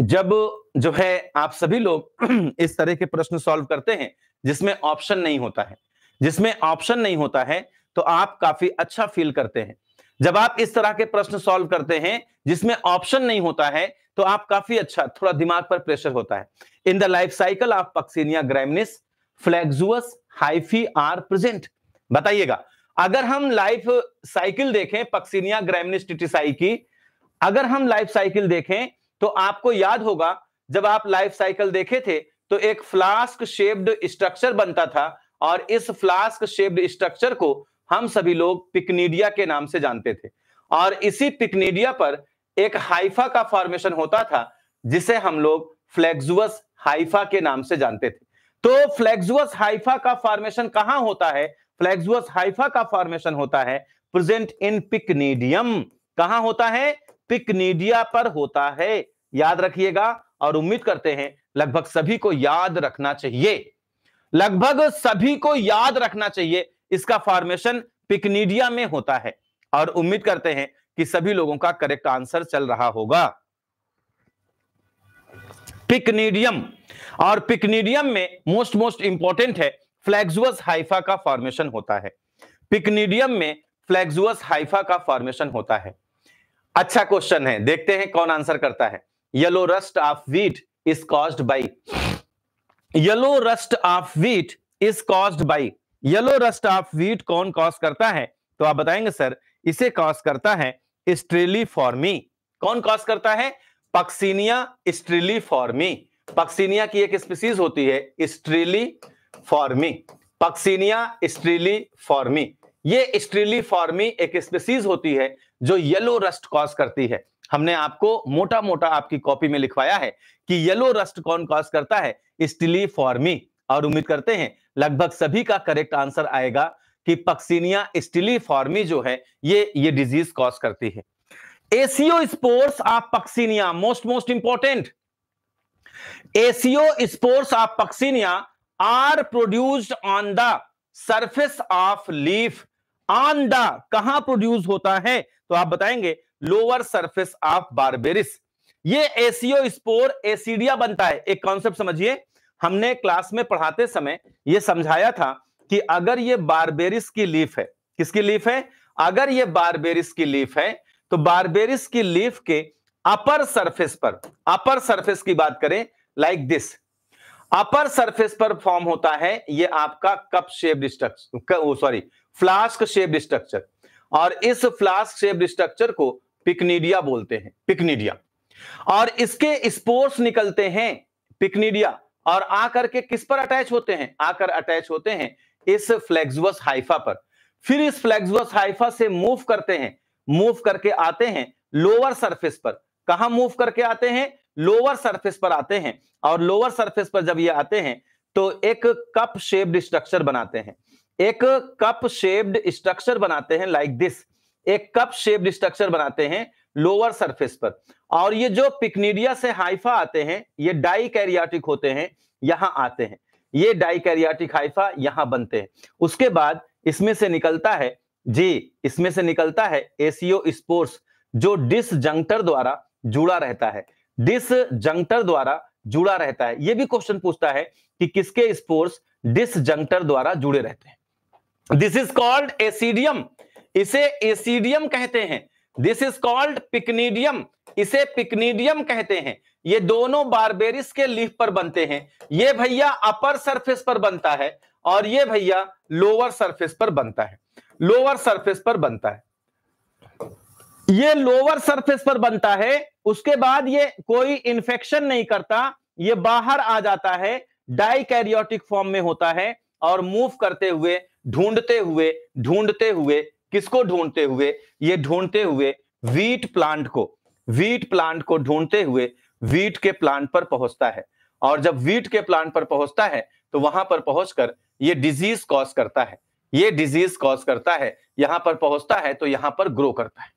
जब जो है आप सभी लोग [CLEARS THROAT] इस तरह के प्रश्न सॉल्व करते हैं जिसमें ऑप्शन नहीं होता है जिसमें ऑप्शन नहीं होता है तो आप काफी अच्छा फील करते हैं जब आप इस तरह के प्रश्न सॉल्व करते हैं जिसमें ऑप्शन नहीं होता है तो आप काफी अच्छा थोड़ा दिमाग पर प्रेशर होता है in the life cycle of Puccinia graminis flexuous hyphae are present बताइएगा अगर हम लाइफ साइकिल देखें पक्सीनिया टिटिसाई की अगर हम लाइफ साइकिल देखें तो आपको याद होगा जब आप लाइफ साइकिल देखे थे तो एक फ्लास्क शेप्ड स्ट्रक्चर बनता था और इस फ्लास्क शेप्ड स्ट्रक्चर को हम सभी लोग पिकनीडिया के नाम से जानते थे और इसी पिकनीडिया पर एक हाइफा का फॉर्मेशन होता था जिसे हम लोग फ्लेक्सुअस हाइफा के नाम से जानते थे तो फ्लेक्सुअस हाइफा का फॉर्मेशन कहां होता है फ्लेक्सुअस हाइफा का फॉर्मेशन होता है प्रेजेंट इन पिकनीडियम कहां होता है पिकनीडिया पर होता है याद रखिएगा और उम्मीद करते हैं लगभग सभी को याद रखना चाहिए लगभग सभी को याद रखना चाहिए इसका फॉर्मेशन पिकनीडिया में होता है और उम्मीद करते हैं कि सभी लोगों का करेक्ट आंसर चल रहा होगा पिकनीडियम और पिकनीडियम में मोस्ट मोस्ट इंपॉर्टेंट है फ्लैक्स हाइफा का फॉर्मेशन होता है पिकनीडियम में फ्लैक्स हाइफा का फॉर्मेशन होता है अच्छा क्वेश्चन है देखते हैं कौन आंसर करता है yellow rust of wheat is caused by yellow rust of wheat is caused by yellow rust of wheat कौन कॉज करता है तो आप बताएंगे सर इसे कॉज करता है स्ट्रेलीफॉर्मी कौन कॉज करता है पक्सीनिया स्ट्रेलीफॉर्मी पक्सीनिया की एक स्पीसीज होती है स्ट्रेलीफॉर्मी पक्सीनिया स्ट्रेलीफॉर्मी ये स्ट्रेलीफॉर्मी एक स्पीसीज होती है जो येलो रस्ट कॉज करती है हमने आपको मोटा मोटा आपकी कॉपी में लिखवाया है कि येलो रस्ट कौन कॉज करता है फॉर्मी और उम्मीद करते हैं लगभग सभी का करेक्ट आंसर आएगा कि पक्सीनिया स्टिली फॉर्मी जो है ये ये डिजीज कॉज करती है aeciospores of Puccinia most most important aeciospores of Puccinia are produced on the surface of leaf on the कहा प्रोड्यूस होता है तो आप बताएंगे लोअर सरफेस ऑफ बारबेरिस ये एसियो स्पोर एसिडिया बनता है एक कॉन्सेप्ट समझिए हमने क्लास में पढ़ाते समय यह समझाया था कि अगर ये बारबेरिस की लीफ है किसकी लीफ है अगर ये बारबेरिस की लीफ है तो बारबेरिस की लीफ के अपर सरफेस पर अपर सरफेस की बात करें लाइक दिस अपर सरफेस पर फॉर्म होता है ये आपका cup shape structure sorry flask shape structure और इस फ्लास्क शेप्ड स्ट्रक्चर को पिकनीडिया बोलते हैं पिकनीडिया और इसके स्पोर्स निकलते हैं पिकनीडिया और आकर के किस पर अटैच होते हैं आकर अटैच होते हैं इस फ्लेक्सुअस हाइफा पर फिर इस फ्लेक्सुअस हाइफा से मूव करते हैं मूव करके आते हैं लोअर सरफेस पर कहा मूव करके आते हैं लोअर सरफेस पर आते हैं और लोअर सरफेस पर जब ये आते हैं तो एक कप शेप्ड स्ट्रक्चर बनाते हैं एक कप शेप्ड स्ट्रक्चर बनाते हैं लाइक like दिस एक कप शेप्ड स्ट्रक्चर बनाते हैं लोअर सरफेस पर और ये जो पिकनीडिया से हाइफा आते हैं ये डाई कैरियाटिक होते हैं यहां आते हैं ये डाई कैरियाटिक हाइफा यहां बनते हैं उसके बाद इसमें से निकलता है जी इसमें से निकलता है एसियो स्पोर्स जो जंक्टर द्वारा जुड़ा रहता है जंक्टर द्वारा जुड़ा रहता है यह भी क्वेश्चन पूछता है कि किसके स्पोर्स जंक्टर द्वारा जुड़े रहते हैं दिस इज कॉल्ड एसिडियम इसे एसिडियम कहते हैं दिस इज कॉल्ड पिकनीडियम इसे पिकनीडियम कहते हैं ये दोनों बारबेरिस के लीफ पर बनते हैं ये भैया अपर सरफेस पर बनता है और ये भैया लोअर सरफेस पर बनता है लोअर सरफेस पर बनता है ये लोअर सरफेस पर बनता है उसके बाद ये कोई इंफेक्शन नहीं करता ये बाहर आ जाता है डाइकैरियोटिक फॉर्म में होता है और मूव करते हुए ढूंढते हुए ढूंढते हुए किसको ढूंढते हुए ये ढूंढते हुए वीट प्लांट को वीट प्लांट को ढूंढते हुए वीट के प्लांट पर पहुंचता है और जब वीट के प्लांट पर पहुंचता है तो वहां पर पहुंचकर ये डिजीज कॉज करता है ये डिजीज कॉज करता है यहां पर पहुंचता है तो यहां पर ग्रो करता है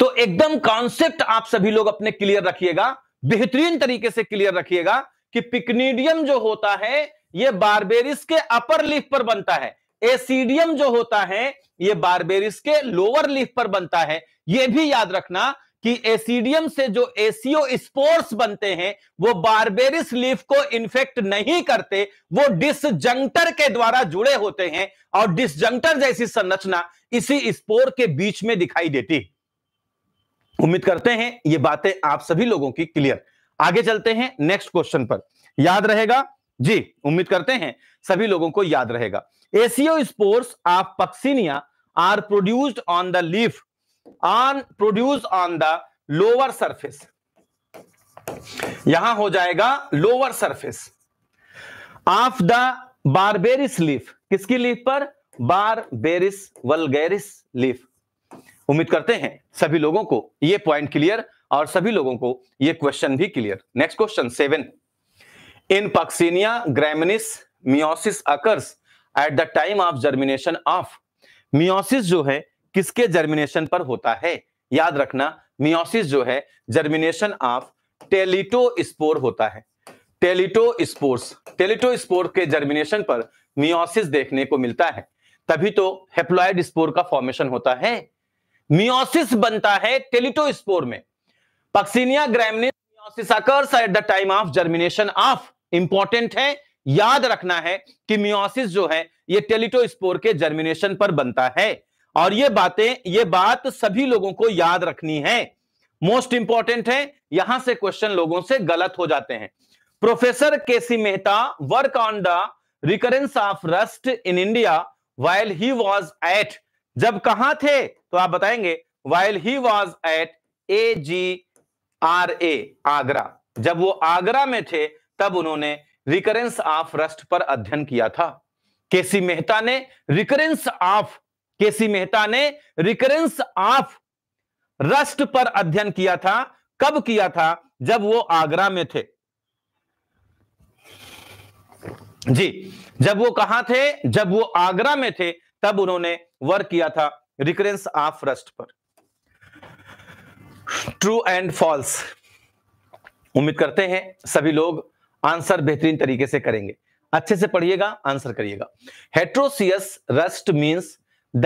तो एकदम कॉन्सेप्ट आप सभी लोग अपने क्लियर रखिएगा बेहतरीन तरीके से क्लियर रखिएगा कि पिकनीडियम जो होता है ये बारबेरिस के अपर लीफ पर बनता है एसीडियम जो होता है ये बारबेरिस के लोअर लीफ पर बनता है ये भी याद रखना कि एसीडियम से जो एसियो स्पोर्स बनते हैं वो बारबेरिस लीफ को इन्फेक्ट नहीं करते वो डिसजंक्टर के द्वारा जुड़े होते हैं और डिसजंक्टर जैसी संरचना इसी स्पोर के बीच में दिखाई देती उम्मीद करते हैं ये बातें आप सभी लोगों की क्लियर आगे चलते हैं नेक्स्ट क्वेश्चन पर याद रहेगा जी उम्मीद करते हैं सभी लोगों को याद रहेगा aeciospores of Puccinia are produced on the leaf are produce on the lower surface यहां हो जाएगा lower surface of the Berberis leaf किसकी लीफ पर बारबेरिस वलगेरिस लीफ उम्मीद करते हैं सभी लोगों को यह पॉइंट क्लियर और सभी लोगों को यह क्वेश्चन भी clear next question seven in Puccinia graminis meiosis occurs at the time of germination of meiosis जो है किसके जर्मिनेशन पर होता है याद रखना मियोसिस जो है जर्मिनेशन ऑफ टेलिटो स्पोर होता है टेलिटो स्पोर्स टेलिटो स्पोर के जर्मिनेशन पर मियोसिस देखने को मिलता है तभी तो हेप्लॉयड स्पोर का फॉर्मेशन होता है मियोसिस बनता है टेलिटो स्पोर में Puccinia graminis meiosis occurs at the time of germination of important है याद रखना है कि मियोसिस जो है ये टेलिटोस्पोर के जर्मिनेशन पर बनता है और ये बातें ये बात सभी लोगों को याद रखनी है मोस्ट इंपॉर्टेंट है यहां से क्वेश्चन लोगों से गलत हो जाते हैं professor K C Mehta work on the recurrence of rust in India while he was at जब कहा थे तो आप बताएंगे while he was at A G R A Agra जब वो आगरा में थे तब उन्होंने रिकरेंस ऑफ रस्ट पर अध्ययन किया था केसी मेहता ने रिकरेंस ऑफ केसी मेहता ने रिकरेंस ऑफ रस्ट पर अध्ययन किया था कब किया था जब वो आगरा में थे जी जब वो कहा थे जब वो आगरा में थे तब उन्होंने वर्क किया था रिकरेंस ऑफ रस्ट पर ट्रू एंड फॉल्स उम्मीद करते हैं सभी लोग आंसर बेहतरीन तरीके से करेंगे अच्छे से पढ़िएगा आंसर करिएगा heteroecious rust means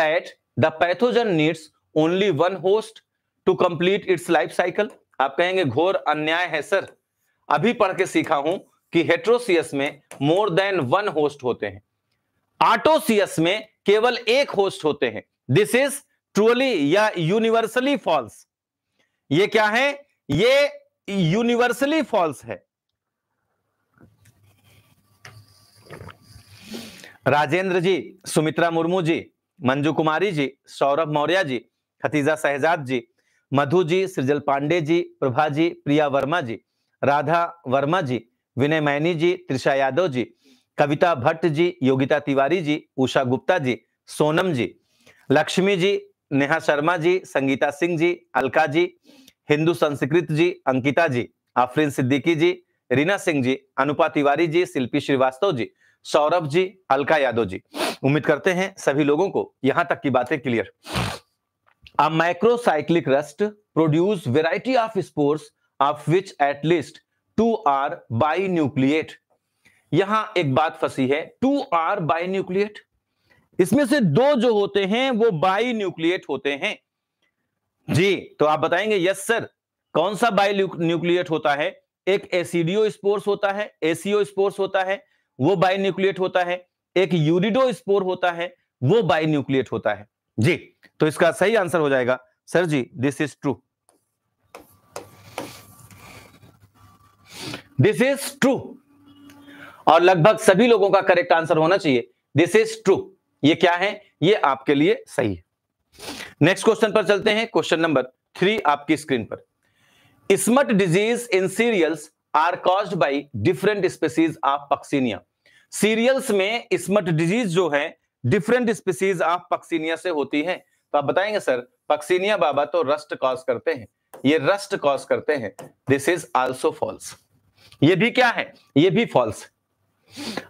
that the pathogen needs only one host to complete its life cycle आप कहेंगे घोर अन्याय है सर अभी पढ़ के सीखा हूं कि हेट्रोसियस में मोर देन वन होस्ट होते हैं आटोसियस में केवल एक होस्ट होते हैं दिस इज ट्रूली या यूनिवर्सली फॉल्स ये क्या है ये यूनिवर्सली फॉल्स है राजेंद्र जी सुमित्रा मुर्मू जी मंजू कुमारी जी सौरभ मौर्य जी खतीजा शहजाद जी मधु जी सृजल पांडे जी प्रभा जी प्रिया वर्मा जी राधा वर्मा जी विनय मैनी जी त्रिषा यादव जी कविता भट्ट जी योगिता तिवारी जी उषा गुप्ता जी सोनम जी लक्ष्मी जी नेहा शर्मा जी संगीता सिंह जी अलका जी हिंदू संस्कृत जी अंकिता जी आफरीन सिद्दीकी जी रीना सिंह जी अनुपा तिवारी जी शिल्पी श्रीवास्तव जी सौरभ जी अलका यादव जी उम्मीद करते हैं सभी लोगों को यहां तक की बातें clear a microcyclic rust produce variety of spores of which at least two are binucleate यहां एक बात फंसी है टू आर बाई न्यूक्लिएट इसमें से दो जो होते हैं वो बाई न्यूक्लिएट होते हैं जी तो आप बताएंगे यस सर कौन सा बाई न्यूक्लिएट होता है एक एसिडियो स्पोर्स होता है एसीओ स्पोर्स होता है वो बाई न्यूक्लिएट होता है एक यूरिडो स्पोर होता है वो बाई न्यूक्लिएट होता है जी तो इसका सही आंसर हो जाएगा सर जी this is true this is true और लगभग सभी लोगों का करेक्ट आंसर होना चाहिए दिस इज ट्रू ये क्या है ये आपके लिए सही है नेक्स्ट क्वेश्चन पर चलते हैं क्वेश्चन नंबर थ्री आपकी स्क्रीन पर smut disease in cereals are cause by different species of Puccinia cereals में स्मट डिजीज जो है डिफरेंट स्पीसीज ऑफ पक्सीनिया से होती है तो आप बताएंगे सर पक्सीनिया बाबा तो रस्ट कॉज करते हैं ये रस्ट कॉज करते हैं दिस इज आल्सो फॉल्स ये भी क्या है ये भी फॉल्स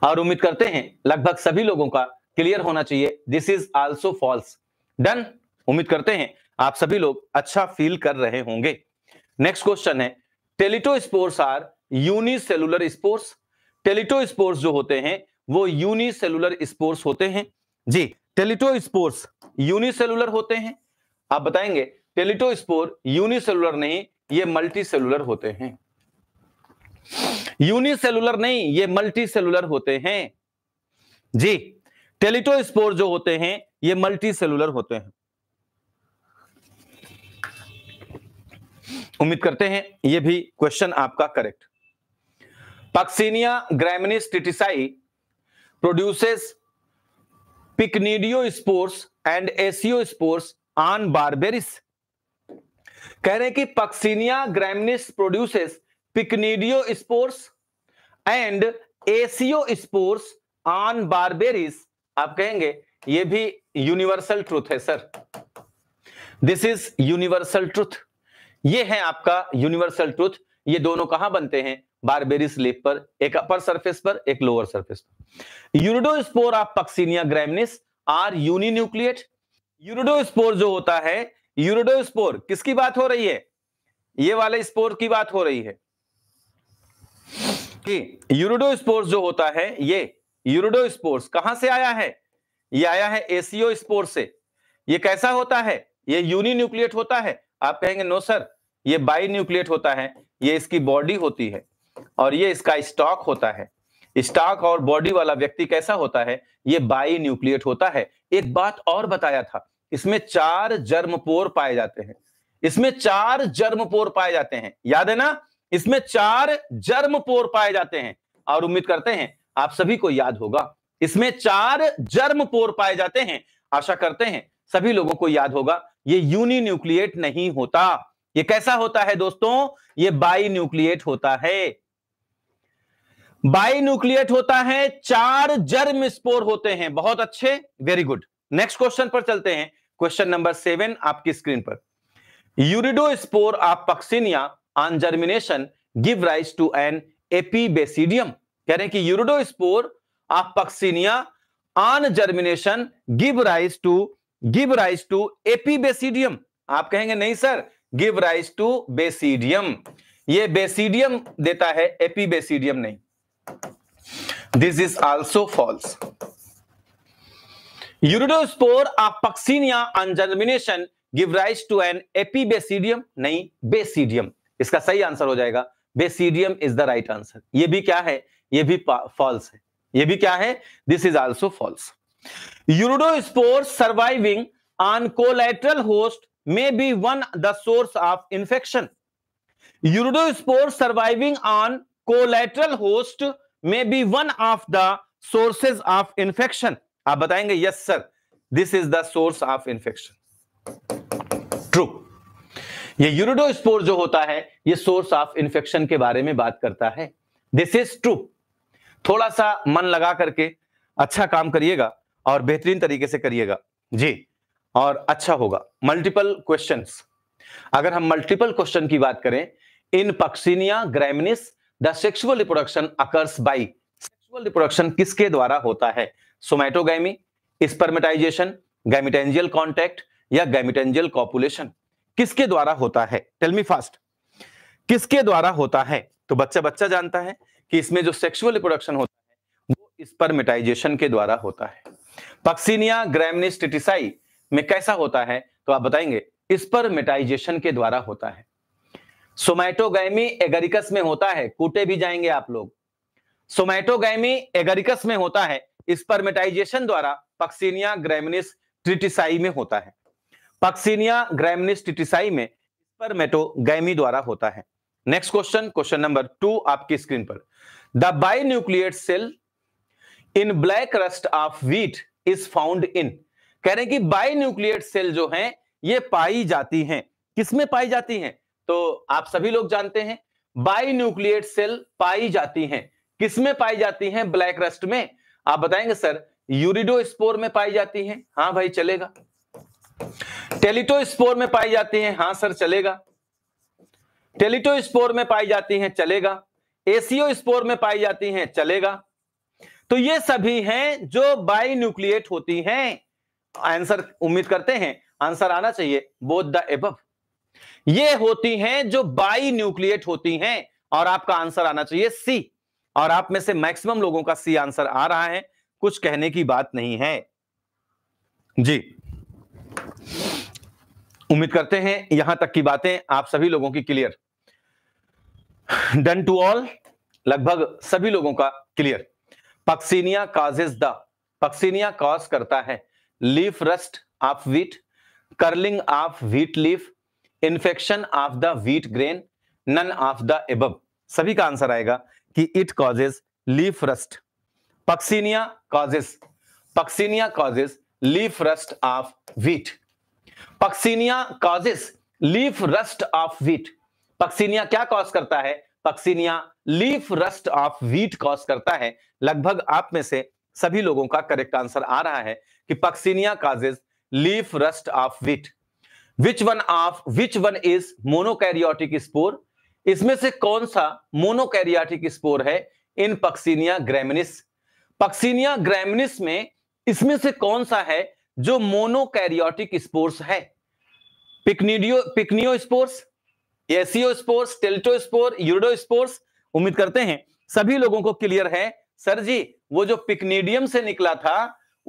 और उम्मीद करते हैं लगभग सभी लोगों का क्लियर होना चाहिए this is also false done उम्मीद करते हैं आप सभी लोग अच्छा फील कर रहे होंगे नेक्स्ट क्वेश्चन है teliospores are unicellular spores spores जो होते हैं वो यूनिसेलुलर स्पोर्स होते हैं जी टेलिटो स्पोर्स यूनिसेलुलर होते हैं आप बताएंगे टेलिटो स्पोर यूनिसेलुलर नहीं ये मल्टी सेलुलर होते हैं यूनिसेलुलर नहीं ये मल्टी सेलुलर होते हैं जी स्पोर जो होते हैं ये मल्टी सेलुलर होते हैं उम्मीद करते हैं ये भी क्वेश्चन आपका correct Puccinia tritici produces pycnidiospores and aeciospores on Berberis कह रहे कि Puccinia graminis produces spores and spores on Berberis आप कहेंगे ये भी यूनिवर्सल ट्रूथ है sir this is universal truth ये है आपका यूनिवर्सल ट्रूथ ये दोनों कहां बनते हैं बारबेरी स्लीप पर एक अपर सरफेस पर एक लोअर सरफेस पर urediospore of Puccinia graminis are uni uninucleate urediospore जो होता है यूरिडोस्पोर किसकी बात हो रही है ये वाले स्पोर की बात हो रही है कि यूरिडोस्पोर जो होता है ये यूरिडोस्पोर्स कहां से आया है ये आया है एसियो स्पोर से ये कैसा होता है ये यूनि यूनिन्यूक्लिएट होता है आप कहेंगे नो सर ये बाई न्यूक्लिएट होता है ये इसकी बॉडी होती है और ये इसका स्टॉक होता है स्टॉक और बॉडी वाला व्यक्ति कैसा होता है ये बाई न्यूक्लिएट होता है एक बात और बताया था इसमें चार जर्म पोर पाए जाते हैं इसमें चार जर्म पोर पाए जाते हैं याद है ना इसमें चार जर्म पोर पाए जाते हैं और उम्मीद करते हैं आप सभी को याद होगा इसमें चार जर्म पोर पाए जाते हैं आशा करते हैं सभी लोगों को याद होगा ये यूनि न्यूक्लिएट नहीं होता ये कैसा होता है दोस्तों ये बाई न्यूक्लिएट होता है बाई न्यूक्लियट होता है चार जर्म स्पोर होते हैं बहुत अच्छे वेरी गुड नेक्स्ट क्वेश्चन पर चलते हैं क्वेश्चन नंबर सेवन आपकी स्क्रीन पर uredospore of Puccinia on germination give rise to an epibasidium कह रहे हैं कि uredospore of Puccinia on germination give rise to give rise to epibasidium आप कहेंगे नहीं sir give rise to basidium ये बेसिडियम देता है एपीबेसिडियम नहीं this is also false uredospore of Puccinia on germination give rise to an नहीं basidium इसका सही आंसर हो जाएगा basidium is the right answer ये भी क्या है ये भी फॉल्स है ये भी क्या है this is also false uredospore surviving on collateral host may be one the source of infection uredospore surviving on collateral host may be one of the sources of infection आप बताएंगे yes sir this is the source of infection true ये uredospore जो होता है ये source of infection के बारे में बात करता है दिस इज ट्रू थोड़ा सा मन लगा करके अच्छा काम करिएगा और बेहतरीन तरीके से करिएगा जी और अच्छा होगा मल्टीपल क्वेश्चंस अगर हम मल्टीपल क्वेश्चन की बात करें in Puccinia graminis the sexual reproduction occurs by sexual reproduction किसके द्वारा होता है सोमैटोगी स्पर्मेटाइजेशन गैमिटेंजियल कॉन्टेक्ट या गैमिटेंजियल कॉपुलेशन किसके द्वारा होता है टेल मी फास्ट किसके द्वारा होता है तो बच्चा बच्चा जानता है कि इसमें जो सेक्सुअल रिप्रोडक्शन होता है वो स्पर्मेटाइजेशन के द्वारा होता है पक्सिनिया ग्रैमनिस्टिटिसाई में कैसा होता है तो आप बताएंगे स्पर्मेटाइजेशन के द्वारा होता है सोमैटोगैमी एगरिकस में होता है कूटे भी जाएंगे आप लोग सोमैटोगैमी एगरिकस में होता है स्पर्मेटाइजेशन द्वारा पक्सिनिया ग्रेमिनिस ट्रिटिसाई में होता है पक्सिनिया ग्रेमिनिस ट्रिटिसाई में स्पर्मेटोगैमी द्वारा होता है next question question number two आपकी स्क्रीन पर the binuclear cell in black rust of wheat is found in कह रहे हैं कि बाई न्यूक्लियर सेल जो है ये पाई जाती हैं किसमें पाई जाती हैं तो आप सभी लोग जानते हैं बाई न्यूक्लिएट सेल पाई जाती हैं किसमें पाई जाती हैं ब्लैक रस्ट में आप बताएंगे सर यूरिडो स्पोर में पाई जाती हैं हाँ भाई चलेगा टेलिटो स्पोर में पाई जाती हैं हाँ सर चलेगा टेलिटो स्पोर में पाई जाती हैं चलेगा एसियो स्पोर में पाई जाती हैं चलेगा तो ये सभी हैं जो बाई न्यूक्लिएट होती हैं आंसर उम्मीद करते हैं आंसर आना चाहिए बोथ द एबव ये होती हैं जो बाई न्यूक्लिएट होती हैं और आपका आंसर आना चाहिए सी और आप में से मैक्सिमम लोगों का सी आंसर आ रहा है कुछ कहने की बात नहीं है जी उम्मीद करते हैं यहां तक की बातें आप सभी लोगों की क्लियर डन टू ऑल लगभग सभी लोगों का clear Puccinia causes the Puccinia cause करता है leaf rust of wheat curling of wheat leaf infection of the wheat grain none of the above सभी का आंसर आएगा कि it causes leaf rust Puccinia causes Puccinia causes leaf rust of wheat Puccinia causes leaf rust of wheat Puccinia क्या cause करता है Puccinia leaf rust of wheat cause करता है लगभग आप में से सभी लोगों का करेक्ट आंसर आ रहा है कि Puccinia causes leaf rust of wheat which one of which one is monokaryotic spore इसमें से कौन सा मोनोकैरियोटिक स्पोर है इन पक्सीनिया ग्रेमिनिस पक्सीनिया ग्रेमिनिस में इसमें से कौन सा है जो मोनोकैरियोटिक स्पोर्स है pycnidio pycniospores aeciospores teliospore uredospores उम्मीद करते हैं सभी लोगों को क्लियर है सर जी वो जो पिकनीडियम से निकला था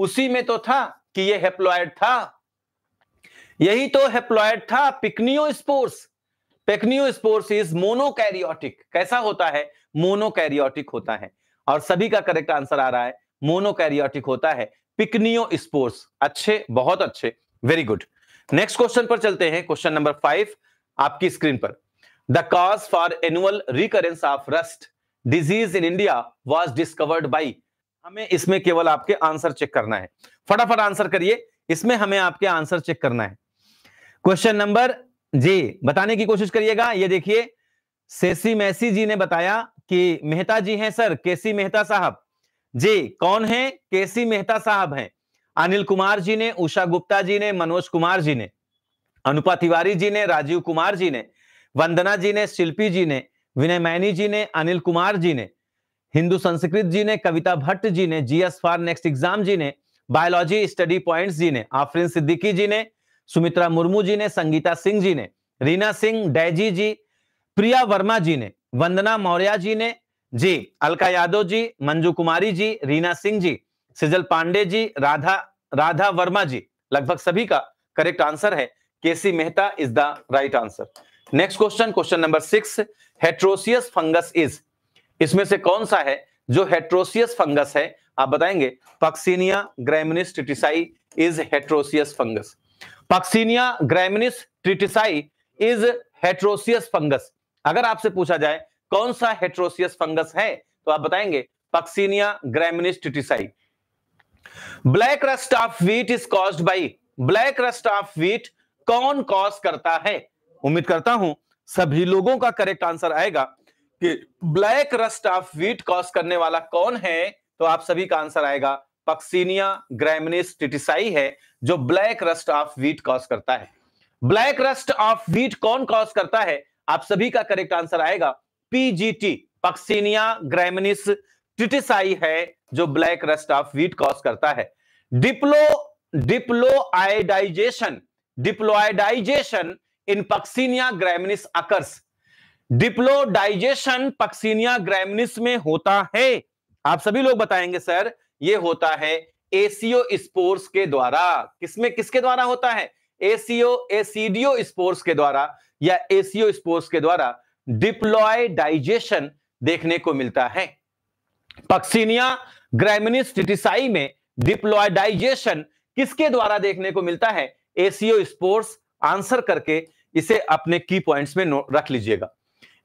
उसी में तो था कि ये हेप्लॉयड था यही तो हेप्लॉयड था pycniospores pycniospores is monokaryotic कैसा होता है मोनोकैरियोटिक होता है और सभी का करेक्ट आंसर आ रहा है मोनोकैरियोटिक होता है पिकनियो स्पोर्स अच्छे बहुत अच्छे वेरी गुड नेक्स्ट क्वेश्चन पर चलते हैं क्वेश्चन नंबर फाइव आपकी स्क्रीन पर the cause for annual recurrence of rust disease in India was discovered by हमें इसमें केवल आपके आंसर चेक करना है फटाफट आंसर करिए इसमें हमें आपके आंसर चेक करना है क्वेश्चन नंबर जी बताने की कोशिश करिएगा ये देखिए सेसी मैसी जी ने बताया कि मेहता जी हैं सर केसी मेहता साहब जी कौन है केसी मेहता साहब हैं अनिल कुमार जी ने उषा गुप्ता जी ने मनोज कुमार जी ने अनुपा तिवारी जी ने राजीव कुमार जी ने वंदना जी ने शिल्पी जी ने विनय मैनी जी ने अनिल कुमार जी ने हिंदू संस्कृत जी ने कविता भट्ट जी ने GS for next exam ji ने बायोलॉजी स्टडी पॉइंट्स जी ने आफरीन सिद्दीकी जी ने सुमित्रा मुर्मू जी ने संगीता सिंह जी ने रीना सिंह डैजी जी प्रिया वर्मा जी ने वंदना मौर्या जी ने जी अलका यादव जी मंजू कुमारी जी रीना सिंह जी सिजल पांडे जी राधा राधा वर्मा जी लगभग सभी का करेक्ट आंसर है K C Mehta is the right answer next question question number six heteroecious fungus is इसमें से कौन सा है जो हेट्रोसियस फंगस है आप बताएंगे Puccinia graminis is heteroecious fungus Puccinia graminis tritici is heteroecious fungus अगर आपसे पूछा जाए कौन सा हेट्रोसियस फंगस है तो आप बताएंगे Puccinia graminis tritici black rust of wheat is caused by black rust of wheat कौन कॉज करता है उम्मीद करता हूं सभी लोगों का करेक्ट आंसर आएगा कि black rust of wheat cause करने वाला कौन है तो आप सभी का आंसर आएगा पक्सीनिया ग्रेमिनिस टिटिसाई है जो black rust of wheat cause करता है ब्लैक रस्ट ऑफ व्हीट कौन कॉज करता है आप सभी का करेक्ट आंसर आएगा पीजीटी पक्सीनिया ग्रेमिनिस टिटिसाई है जो black rust of wheat cause करता है diplo diploidization diploidization in Puccinia graminis occurs diploidization Puccinia graminis में होता है आप सभी लोग बताएंगे सर ये होता है एसीओ स्पोर्स के द्वारा किसमें किसके द्वारा होता है एसीओ एसीडियो स्पोर्स के द्वारा या एसीओ स्पोर्स के द्वारा डिप्लॉय डाइजेशन देखने को मिलता है पक्सिनिया ग्रामिनिस्टिसाई में डिप्लॉयडाइजेशन किसके द्वारा देखने को मिलता है एसीओ स्पोर्स आंसर करके इसे अपने की पॉइंट्स में रख लीजिएगा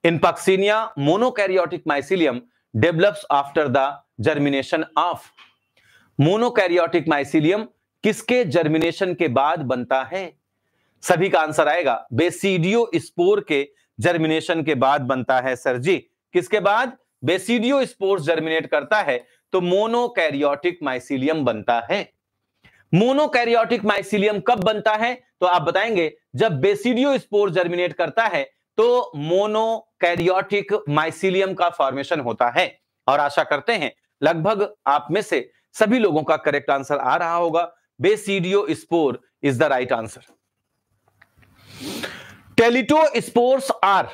in Puccinia monokaryotic mycelium develops after the germination of monokaryotic mycelium किसके जर्मिनेशन के बाद बनता है सभी का आंसर आएगा बेसिडियो स्पोर के जर्मिनेशन के बाद बनता है सर जी किसके बाद बेसिडियो स्पोर जर्मिनेट करता है तो मोनोकैरियोटिक माइसिलियम बनता है मोनोकैरियोटिक माइसिलियम कब बनता है तो आप बताएंगे जब बेसिडियो स्पोर जर्मिनेट करता है तो मोनोकैरियोटिक माइसिलियम का फॉर्मेशन होता है और आशा करते हैं लगभग आप में से सभी लोगों का करेक्ट आंसर आ रहा होगा basidiospore is the right answer teliospores are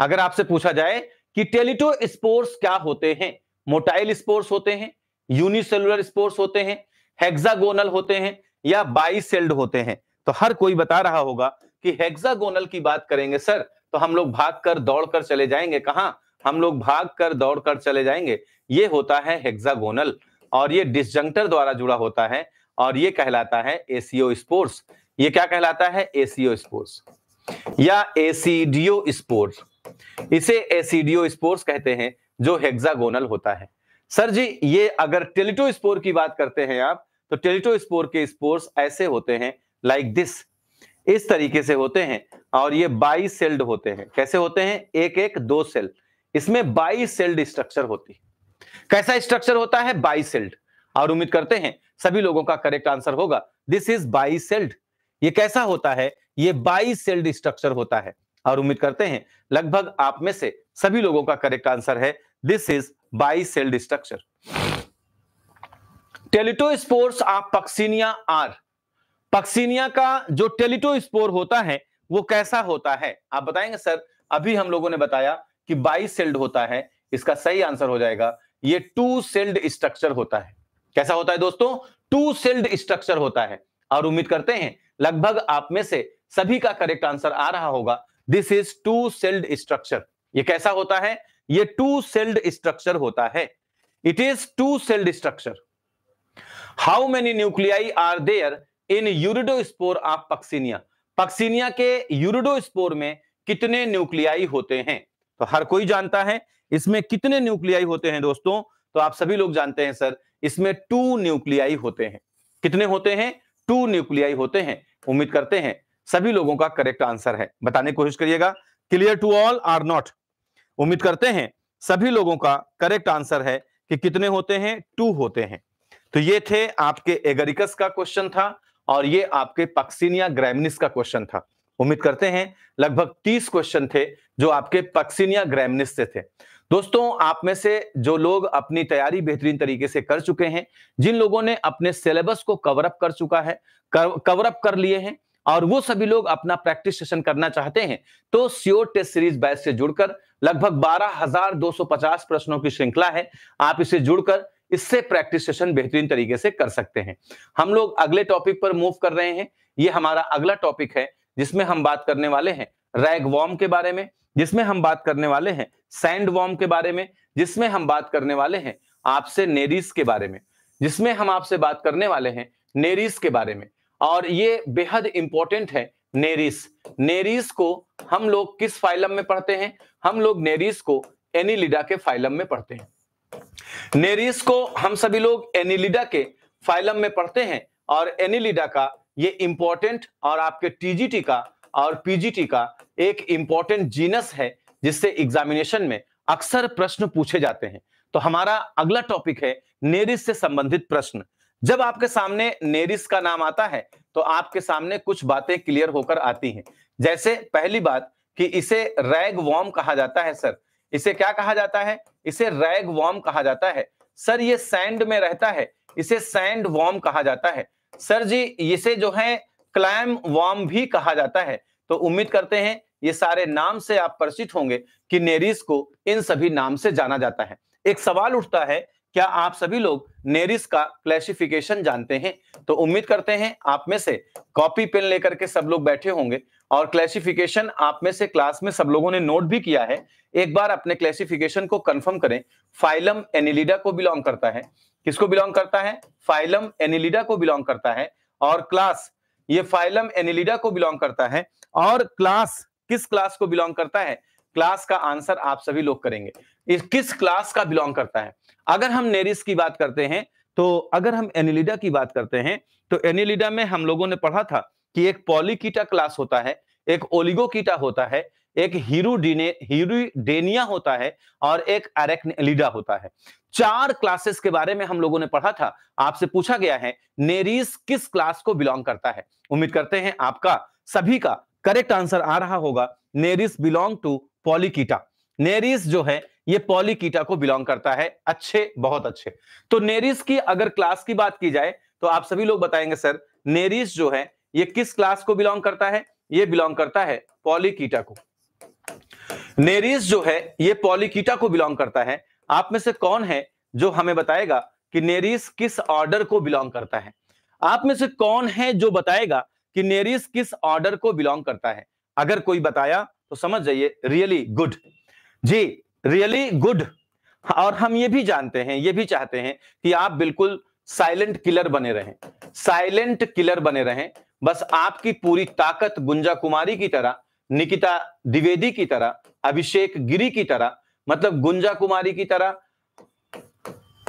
अगर आपसे पूछा जाए कि टेलिटो स्पोर्स क्या होते हैं मोटाइल स्पोर्स होते हैं यूनिसेलुलर स्पोर्स होते हैं हेक्सागोनल होते हैं या बाईसेल्ड होते हैं तो हर कोई बता रहा होगा कि हेक्सागोनल की बात करेंगे सर तो हम लोग भाग कर दौड़ कर चले जाएंगे कहाँ हम लोग भाग कर दौड़ कर चले जाएंगे ये होता है हेक्सागोनल और ये डिसजंक्टर द्वारा जुड़ा होता है और ये कहलाता है एसीओ स्पोर्ट्स ये क्या कहलाता है एसीओ स्पोर्ट्स या एसीडियो स्पोर्ट्स इसे एसीडियो स्पोर्ट्स कहते हैं जो हेक्सागोनल होता है सर जी ये अगर टेलिटो स्पोर की बात करते हैं आप तो टेलिटो स्पोर के स्पोर्ट्स ऐसे होते हैं लाइक दिस इस तरीके से होते हैं और ये बाई सेल्ड होते हैं कैसे होते हैं एक एक दो सेल इसमें बाई सेल्ड स्ट्रक्चर होती है कैसा स्ट्रक्चर होता है बाई सेल्ड और उम्मीद करते हैं सभी लोगों का करेक्ट आंसर होगा दिस इज बाई सेल्ड ये कैसा होता है ये बाई सेल्ड स्ट्रक्चर होता है और उम्मीद करते हैं लगभग आप में से सभी लोगों का करेक्ट आंसर है this is bicelled structure teliospores of Puccinia are Puccinia का जो टेलिटो स्पोर होता है वो कैसा होता है आप बताएंगे सर अभी हम लोगों ने बताया कि बाई सेल्ड होता है इसका सही आंसर हो जाएगा ये टू सेल्ड स्ट्रक्चर होता है कैसा होता है दोस्तों टू सेल्ड स्ट्रक्चर होता है और उम्मीद करते हैं लगभग आप में से सभी का करेक्ट आंसर आ रहा होगा this is two celled structure ये कैसा होता है ये टू सेल्ड स्ट्रक्चर होता है it is two celled structure how many nuclei are there in uredospore of Puccinia Puccinia के यूरिडोस्पोर में कितने न्यूक्लियाई होते हैं तो हर कोई जानता है इसमें कितने न्यूक्लियाई होते हैं दोस्तों तो आप सभी लोग जानते हैं सर इसमें टू न्यूक्लियाई होते हैं कितने होते हैं टू न्यूक्लियाई होते हैं उम्मीद करते हैं सभी लोगों का करेक्ट आंसर है बताने की कोशिश करिएगा clear to all or not उम्मीद करते हैं सभी लोगों का करेक्ट आंसर है कि कितने होते हैं टू होते हैं तो ये थे आपके एगरिकस का क्वेश्चन था और ये आपके पक्सिनिया ग्रैमनिस का क्वेश्चन था उम्मीद करते हैं लगभग 30 क्वेश्चन थे जो आपके पक्सिनिया ग्रैमनिस से थे दोस्तों आप में से जो लोग अपनी तैयारी बेहतरीन तरीके से कर चुके हैं जिन लोगों ने अपने सिलेबस को कवरअप कर चुका है कवरअप कर लिए हैं और वो सभी लोग अपना प्रैक्टिस सेशन करना चाहते हैं तो सियोर टेस्ट सीरीज बैच से जुड़कर लगभग 12,250 प्रश्नों की श्रृंखला है आप इसे जुड़कर इससे प्रैक्टिस सेशन बेहतरीन तरीके से कर सकते हैं हम लोग अगले टॉपिक पर मूव कर रहे हैं ये हमारा अगला टॉपिक है जिसमें हम बात करने वाले हैं रैग वॉर्म के बारे में जिसमें हम बात करने वाले हैं सैंड वॉर्म के बारे में जिसमें हम बात करने वाले हैं आपसे नेरिस के बारे में जिसमें हम आपसे बात करने वाले हैं नेरिस के बारे में और ये बेहद इंपॉर्टेंट है नेरिस नेरिस को हम लोग किस फाइलम में पढ़ते हैं हम लोग नेरिस को एनिलिडा के फाइलम में पढ़ते हैं नेरिस को हम सभी लोग एनिलिडा के फाइलम में पढ़ते हैं और एनिलिडा का ये इंपॉर्टेंट और आपके टीजीटी का और पीजीटी का एक इंपॉर्टेंट जीनस है जिससे एग्जामिनेशन में अक्सर प्रश्न पूछे जाते हैं तो हमारा अगला टॉपिक है नेरिस से संबंधित प्रश्न जब आपके सामने नेरिस का नाम आता है तो आपके सामने कुछ बातें क्लियर होकर आती हैं जैसे पहली बात कि इसे रैग वॉर्म कहा जाता है सर इसे क्या कहा जाता है इसे रैग वॉर्म कहा जाता है सर ये सैंड में रहता है इसे सैंड वॉर्म कहा जाता है सर जी इसे जो है क्लैम वॉर्म भी कहा जाता है तो उम्मीद करते हैं ये सारे नाम से आप परिचित होंगे कि नेरिस को इन सभी नाम से जाना जाता है एक सवाल उठता है क्या आप सभी लोग नेरिस का क्लैसिफिकेशन जानते हैं तो उम्मीद करते हैं आप में से कॉपी पेन लेकर के सब लोग बैठे होंगे और क्लैसिफिकेशन आप में से क्लास में सब लोगों ने नोट भी किया है एक बार अपने क्लासिफिकेशन को कंफर्म करें फाइलम एनिलिडा को बिलोंग करता है किसको बिलोंग करता है फाइलम एनिलिडा को बिलोंग करता है और क्लास ये फाइलम एनिलिडा को बिलोंग करता है और क्लास किस क्लास को बिलोंग करता है क्लास का आंसर आप सभी लोग करेंगे इस किस क्लास का बिलोंग करता है अगर हम नेरिस की बात करते हैं तो अगर हम एनिलिडा की बात करते हैं तो एनिलिडा में हम लोगों ने पढ़ा था कि एक पॉलीकीटा क्लास होता है एक ओलिगोकीटा होता है एक हीरोडेनिया होता है और एक एरेक्निडा होता है चार क्लासेस के बारे में हम लोगों ने पढ़ा था आपसे पूछा गया है नेरिस किस क्लास को बिलोंग करता है उम्मीद करते हैं आपका सभी का करेक्ट आंसर आ रहा होगा Nereis belong to Polychaeta Nereis जो है ये पॉलिकीटा को बिलोंग करता है अच्छे बहुत अच्छे तो नेरिस की अगर क्लास की बात की जाए तो आप सभी लोग बताएंगे सर नेरिस जो है ये किस क्लास को बिलोंग करता है ये बिलोंग करता है पॉलिकीटा को नेरिस जो है ये पॉलिकीटा को बिलोंग करता है आप में से कौन है जो हमें बताएगा कि नेरिस किस ऑर्डर को बिलोंग करता है आप में से कौन है जो बताएगा कि नेरिस किस ऑर्डर को बिलोंग करता है अगर कोई बताया तो समझ जाइए really good ji really good और हम ये भी जानते हैं ये भी चाहते हैं कि आप बिल्कुल साइलेंट किलर बने रहें साइलेंट किलर बने रहें बस आपकी पूरी ताकत गुंजा कुमारी की तरह निकिता द्विवेदी की तरह अभिषेक गिरी की तरह मतलब गुंजा कुमारी की तरह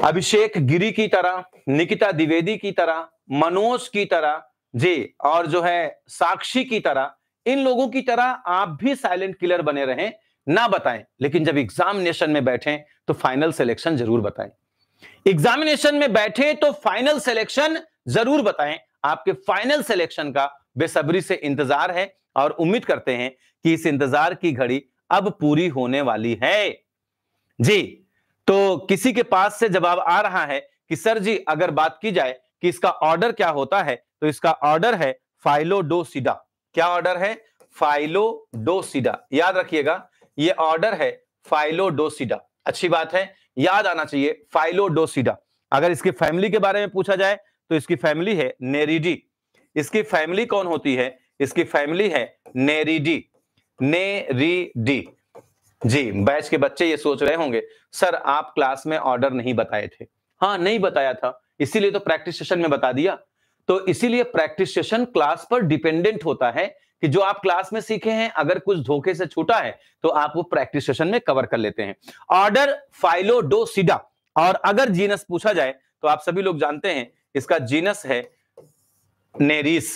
अभिषेक गिरी की तरह निकिता द्विवेदी की तरह मनोज की तरह जी और जो है साक्षी की तरह इन लोगों की तरह आप भी साइलेंट किलर बने रहें ना बताएं लेकिन जब एग्जामिनेशन में बैठें तो फाइनल सिलेक्शन जरूर बताएं एग्जामिनेशन में बैठे तो फाइनल सिलेक्शन जरूर बताएं आपके फाइनल सिलेक्शन का बेसब्री से इंतजार है और उम्मीद करते हैं कि इस इंतजार की घड़ी अब पूरी होने वाली है जी तो किसी के पास से जवाब आ रहा है कि सर जी अगर बात की जाए कि इसका ऑर्डर क्या होता है तो इसका ऑर्डर है फाइलोडोसिडा क्या ऑर्डर है फाइलोडोसिडा याद रखिएगा ये ऑर्डर है फाइलोडोसिडा अच्छी बात है याद आना चाहिए फाइलोडोसिडा अगर इसकी फैमिली के बारे में पूछा जाए तो इसकी फैमिली है नेरिडी इसकी फैमिली कौन होती है इसकी फैमिली है नेरिडी नेरिडी जी बैच के बच्चे ये सोच रहे होंगे सर आप क्लास में ऑर्डर नहीं बताए थे हाँ नहीं बताया था इसीलिए तो प्रैक्टिस सेशन में बता दिया तो इसीलिए प्रैक्टिस सेशन क्लास पर डिपेंडेंट होता है कि जो आप क्लास में सीखे हैं अगर कुछ धोखे से छूटा है तो आप वो प्रैक्टिस सेशन में कवर कर लेते हैं ऑर्डर फाइलोडोसिडा और अगर जीनस पूछा जाए तो आप सभी लोग जानते हैं इसका जीनस है नेरिस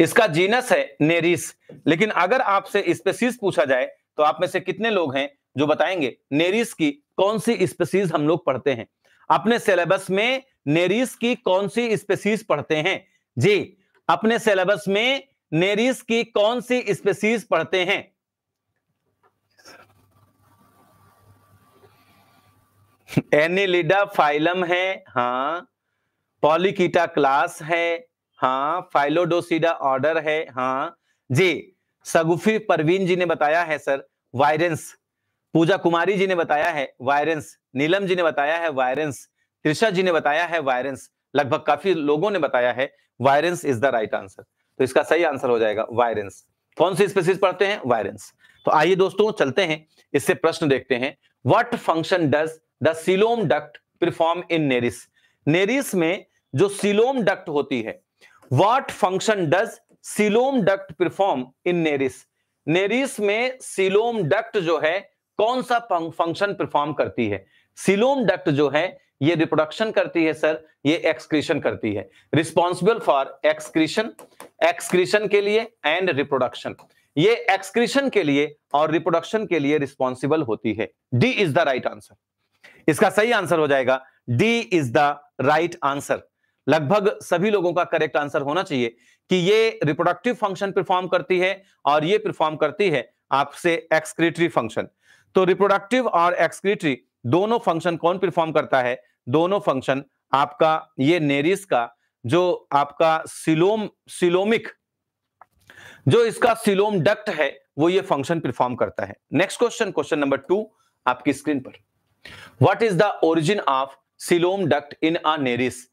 इसका जीनस है नेरिस लेकिन अगर आपसे स्पेसीज पूछा जाए तो आप में से कितने लोग हैं जो बताएंगे नेरिस की कौन सी स्पेसीज हम लोग पढ़ते हैं अपने सिलेबस में नेरिस की कौन सी स्पेसीज पढ़ते हैं जी अपने सिलेबस में नेरिस की कौन सी स्पेसीज पढ़ते हैं एनिलिडा फाइलम है हाँ पॉलिकीटा क्लास है हाँ फाइलोडोसिडा ऑर्डर है हाँ जी सगुफी परवीन जी ने बताया है सर वायरेंस पूजा कुमारी जी ने बताया है वायरेंस नीलम जी ने बताया है वायरेंस त्रिषा जी ने बताया है वायरेंस लगभग काफी लोगों ने बताया है variance is the right answer तो इसका सही आंसर हो जाएगा वायरेंस कौन सी स्पेसिस पढ़ते हैं वायरेंस तो आइए दोस्तों चलते हैं इससे प्रश्न देखते हैं what function does the coelom duct perform in Nereis Nereis में जो सिलोम डक्ट होती है what function does coelom duct perform in Nereis Nereis में सिलोम डक्ट जो है कौन सा फंक्शन परफॉर्म करती है सिलोम डक्ट जो है ये रिप्रोडक्शन करती है सर ये एक्सक्रीशन करती है रिस्पॉन्सिबल फॉर एक्सक्रीशन एक्सक्रीशन के लिए एंड रिप्रोडक्शन ये एक्सक्रीशन के लिए और रिप्रोडक्शन के लिए रिस्पॉन्सिबल होती है D is the right answer इसका सही आंसर हो जाएगा D is the right answer लगभग सभी लोगों का करेक्ट आंसर होना चाहिए कि ये रिप्रोडक्टिव फंक्शन परफॉर्म करती है और ये परफॉर्म करती है आपसे एक्सक्रीटरी फंक्शन तो रिप्रोडक्टिव और एक्सक्रीटरी दोनों फंक्शन कौन परफॉर्म करता है दोनों फंक्शन आपका ये नेरिस का जो आपका सिलोम सिलोमिक जो इसका सिलोम डक्ट है वो ये फंक्शन परफॉर्म करता है next question question number two आपकी स्क्रीन पर what is the origin of coelom duct in a Nereis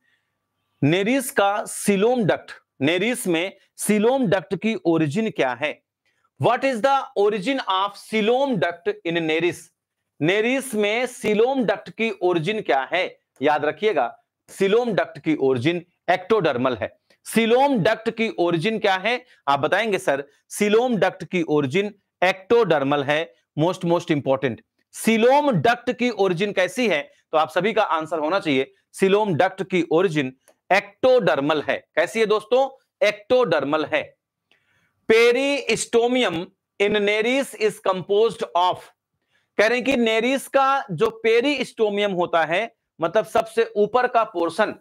Nereis का सिलोम डक्ट नेरिस में सिलोम डक्ट की ओरिजिन क्या है what is the origin of coelom duct in Nereis Nereis में coelom duct की origin क्या है याद रखिएगा सिलोम डक्ट की ओरिजिन एक्टोडर्मल है सिलोम डक्ट की ओरिजिन क्या है आप बताएंगे सर सिलोम डक्ट की ओरिजिन एक्टोडर्मल है most most important coelom duct की ओरिजिन कैसी है तो आप सभी का आंसर होना चाहिए सिलोम डक्ट की ओरिजिन एक्टोडर्मल है कैसी है दोस्तों एक्टोडर्मल है peristomium in Nereis is compose of कह रहे हैं कि नेरिस का जो स्टोमियम होता है मतलब सबसे ऊपर का portion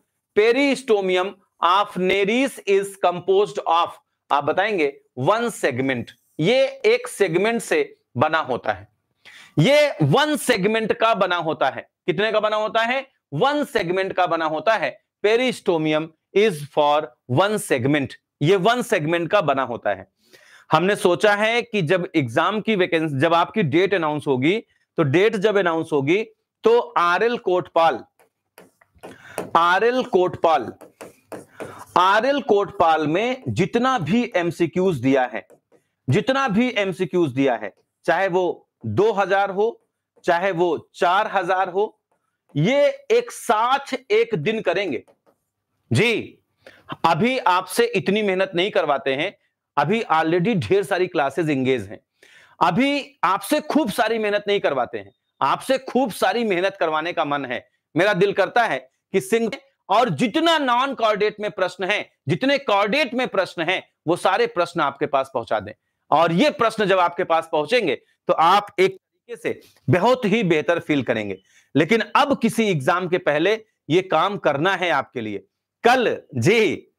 stomium of Nereis is compose of आप बताएंगे वन सेगमेंट ये एक सेगमेंट से बना होता है ये वन सेगमेंट का बना होता है कितने का बना होता है वन सेगमेंट का बना होता है peristomium is for one segment ये वन सेगमेंट का बना होता है हमने सोचा है कि जब एग्जाम की वैकेंसी जब आपकी डेट अनाउंस होगी तो डेट जब अनाउंस होगी तो R L Kotpal R L Kotpal R L Kotpal में जितना भी एमसीक्यूज दिया है जितना भी एमसीक्यूज दिया है चाहे वो 2000 हो चाहे वो 4000 हो ये एक साथ एक दिन करेंगे जी अभी आपसे इतनी मेहनत नहीं करवाते हैं अभी ऑलरेडी ढेर सारी क्लासेस एंगेज हैं अभी आपसे खूब सारी मेहनत नहीं करवाते हैं आपसे खूब सारी मेहनत करवाने का मन है मेरा दिल करता है कि सिंह और जितना नॉन कॉर्डेट में प्रश्न है जितने कॉर्डेट में प्रश्न है वो सारे प्रश्न आपके पास पहुंचा दें और ये प्रश्न जब आपके पास पहुंचेंगे तो आप एक तरीके से बहुत ही बेहतर फील करेंगे लेकिन अब किसी एग्जाम के पहले ये काम करना है आपके लिए कल जी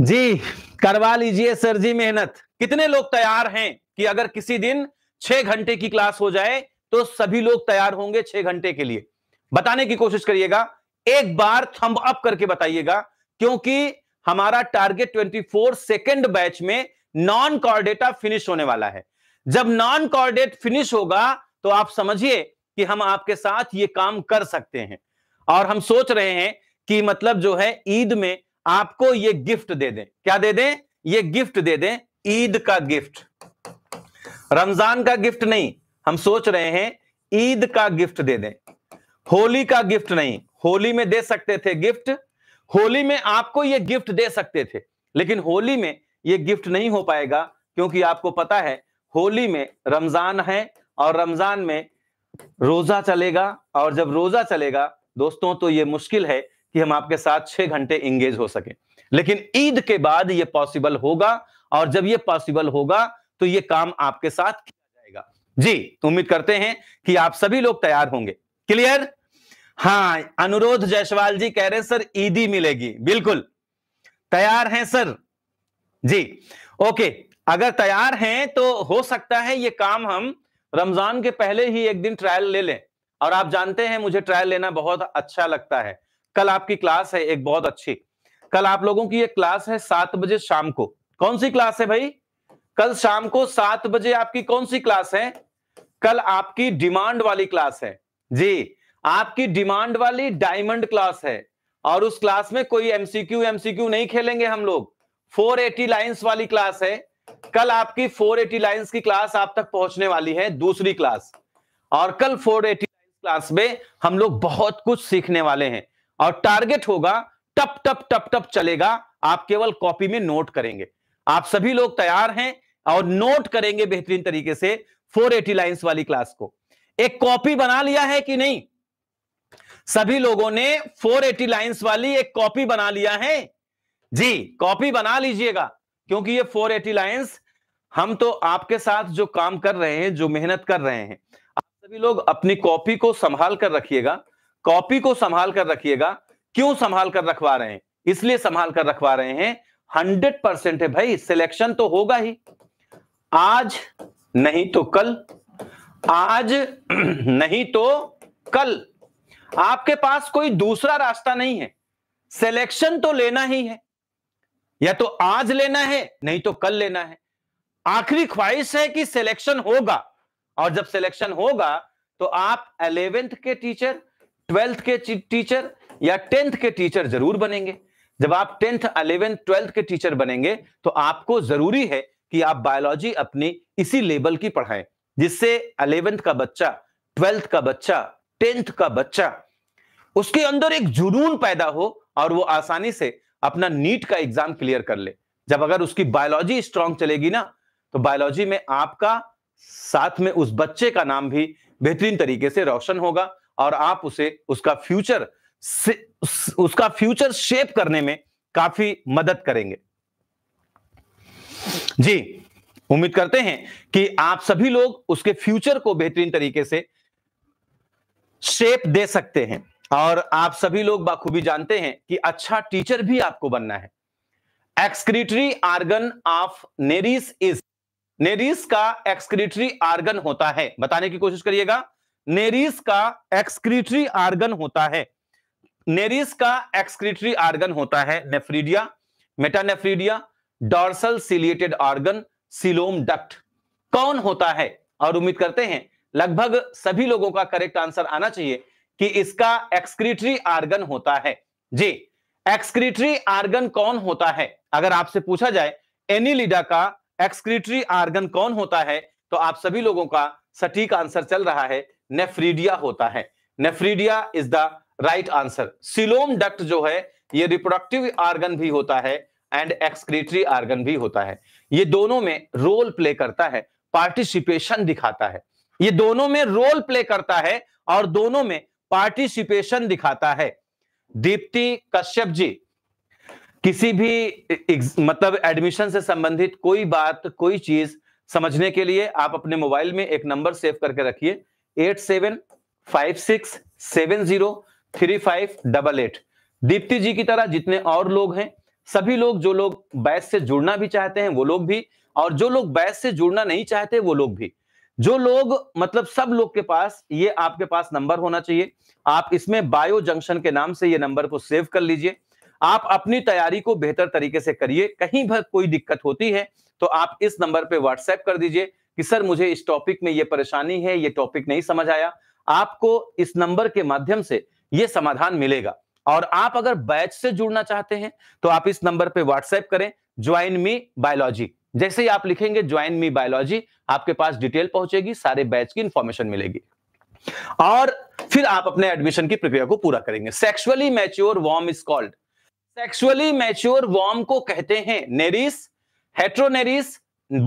जी करवा लीजिए सर जी मेहनत कितने लोग तैयार हैं कि अगर किसी दिन छह घंटे की क्लास हो जाए तो सभी लोग तैयार होंगे छह घंटे के लिए बताने की कोशिश करिएगा एक बार थंब अप करके बताइएगा क्योंकि हमारा टारगेट 24 सेकेंड बैच में नॉन कॉर्डेटा फिनिश होने वाला है जब नॉन कॉर्डेट फिनिश होगा तो आप समझिए कि हम आपके साथ ये काम कर सकते हैं और हम सोच रहे हैं कि मतलब जो है ईद में आपको ये गिफ्ट दे दें क्या दे दें ये गिफ्ट दे दें ईद का गिफ्ट रमजान का गिफ्ट नहीं हम सोच रहे हैं ईद का गिफ्ट दे दें होली का गिफ्ट नहीं होली में दे सकते थे गिफ्ट होली में आपको ये गिफ्ट दे सकते थे लेकिन होली में ये गिफ्ट नहीं हो पाएगा क्योंकि आपको पता है होली में रमजान है और रमजान में रोजा चलेगा और जब रोजा चलेगा दोस्तों तो ये मुश्किल है कि हम आपके साथ छह घंटे इंगेज हो सके लेकिन ईद के बाद ये पॉसिबल होगा और जब ये पॉसिबल होगा तो ये काम आपके साथ किया जाएगा जी उम्मीद करते हैं कि आप सभी लोग तैयार होंगे क्लियर हाँ अनुरोध जयसवाल जी कह रहे सर ईदी मिलेगी बिल्कुल तैयार हैं सर जी ओके अगर तैयार हैं तो हो सकता है ये काम हम रमजान के पहले ही एक दिन ट्रायल ले लें और आप जानते हैं मुझे ट्रायल लेना बहुत अच्छा लगता है कल आपकी क्लास है एक बहुत अच्छी कल आप लोगों की एक क्लास है सात बजे शाम को कौन सी क्लास है भाई कल शाम को सात बजे आपकी कौन सी क्लास है कल आपकी डिमांड वाली क्लास है जी आपकी डिमांड वाली डायमंड क्लास है और उस क्लास में कोई एमसीक्यू एमसीक्यू नहीं खेलेंगे हम लोग 480 लाइन्स वाली क्लास है कल आपकी 480 लाइन्स की क्लास आप तक पहुंचने वाली है दूसरी क्लास और कल 480 क्लास में हम लोग बहुत कुछ सीखने वाले हैं और टारगेट होगा टप टप टप टप चलेगा आप केवल कॉपी में नोट करेंगे आप सभी लोग तैयार हैं और नोट करेंगे बेहतरीन तरीके से 480 लाइन्स वाली क्लास को एक कॉपी बना लिया है कि नहीं सभी लोगों ने 480 लाइन्स वाली एक कॉपी बना लिया है जी कॉपी बना लीजिएगा क्योंकि ये 480 लाइन्स हम तो आपके साथ जो काम कर रहे हैं जो मेहनत कर रहे हैं आप सभी लोग अपनी कॉपी को संभाल कर रखिएगा कॉपी को संभाल कर रखिएगा क्यों संभाल कर रखवा रहे हैं इसलिए संभाल कर रखवा रहे हैं हंड्रेड परसेंट है भाई सिलेक्शन तो होगा ही आज नहीं तो कल आज [CLEARS THROAT] नहीं तो कल आपके पास कोई दूसरा रास्ता नहीं है सिलेक्शन तो लेना ही है या तो आज लेना है नहीं तो कल लेना है आखिरी ख्वाहिश है कि सिलेक्शन होगा और जब सिलेक्शन होगा तो आप अलेवेंथ के टीचर ट्वेल्थ के टीचर या टेंथ के टीचर जरूर बनेंगे जब आप टेंथ अलेवेंथ ट्वेल्थ के टीचर बनेंगे तो आपको जरूरी है कि आप बायोलॉजी अपनी इसी लेवल की पढ़ाएं जिससे अलेवेंथ का बच्चा ट्वेल्थ का बच्चा टेंथ का बच्चा उसके अंदर एक जुनून पैदा हो और वो आसानी से अपना नीट का एग्जाम क्लियर कर ले जब अगर उसकी बायोलॉजी स्ट्रांग चलेगी ना तो बायोलॉजी में आपका साथ में उस बच्चे का नाम भी बेहतरीन तरीके से रोशन होगा और आप उसे उसका फ्यूचर उसका फ्यूचर शेप करने में काफी मदद करेंगे जी उम्मीद करते हैं कि आप सभी लोग उसके फ्यूचर को बेहतरीन तरीके से शेप दे सकते हैं और आप सभी लोग बाखूबी जानते हैं कि अच्छा टीचर भी आपको बनना है excretory organ of Nereis is Nereis का एक्सक्रीटरी आर्गन होता है बताने की कोशिश करिएगा नेरिस का एक्सक्रीटरी आर्गन होता है नेरिस का एक्सक्रीटरी आर्गन होता है nephridia metanephridia dorsal ciliated organ coelom duct कौन होता है और उम्मीद करते हैं लगभग सभी लोगों का करेक्ट आंसर आना चाहिए कि इसका एक्सक्रीटरी आर्गन होता है जी एक्सक्रीटरी आर्गन कौन होता है अगर आपसे पूछा जाए एनिलिडा का एक्सक्रीटरी आर्गन कौन होता है तो आप सभी लोगों का सटीक आंसर चल रहा है नेफ्रीडिया होता है nephridia is the right answer coelom duct जो है ये रिप्रोडक्टिव आर्गन भी होता है एंड एक्सक्रीटरी आर्गन भी होता है ये दोनों में रोल प्ले करता है पार्टिसिपेशन दिखाता है ये दोनों में रोल प्ले करता है और दोनों में पार्टिसिपेशन दिखाता है दीप्ति कश्यप जी किसी भी मतलब एडमिशन से संबंधित कोई बात कोई चीज समझने के लिए आप अपने मोबाइल में एक नंबर सेव करके रखिए eight seven five six seven zero three five double eight Deepti ji की तरह जितने और लोग हैं सभी लोग जो लोग बैस से जुड़ना भी चाहते हैं वो लोग भी और जो लोग बैस से जुड़ना नहीं चाहते वो लोग भी जो लोग मतलब सब लोग के पास ये आपके पास नंबर होना चाहिए आप इसमें बायो जंक्शन के नाम से ये नंबर को सेव कर लीजिए आप अपनी तैयारी को बेहतर तरीके से करिए कहीं भर कोई दिक्कत होती है तो आप इस नंबर पे व्हाट्सएप कर दीजिए कि सर मुझे इस टॉपिक में ये परेशानी है ये टॉपिक नहीं समझ आया आपको इस नंबर के माध्यम से ये समाधान मिलेगा और आप अगर बैच से जुड़ना चाहते हैं तो आप इस नंबर पर व्हाट्सएप करें ज्वाइन मी बायोलॉजी जैसे ही आप लिखेंगे ज्वाइन मी बायोलॉजी आपके पास डिटेल पहुंचेगी सारे बैच की इंफॉर्मेशन मिलेगी और फिर आप अपने एडमिशन की प्रक्रिया को पूरा करेंगे sexually mature worm is called sexually mature worm को कहते हैं नेरिस हेट्रोनेरिस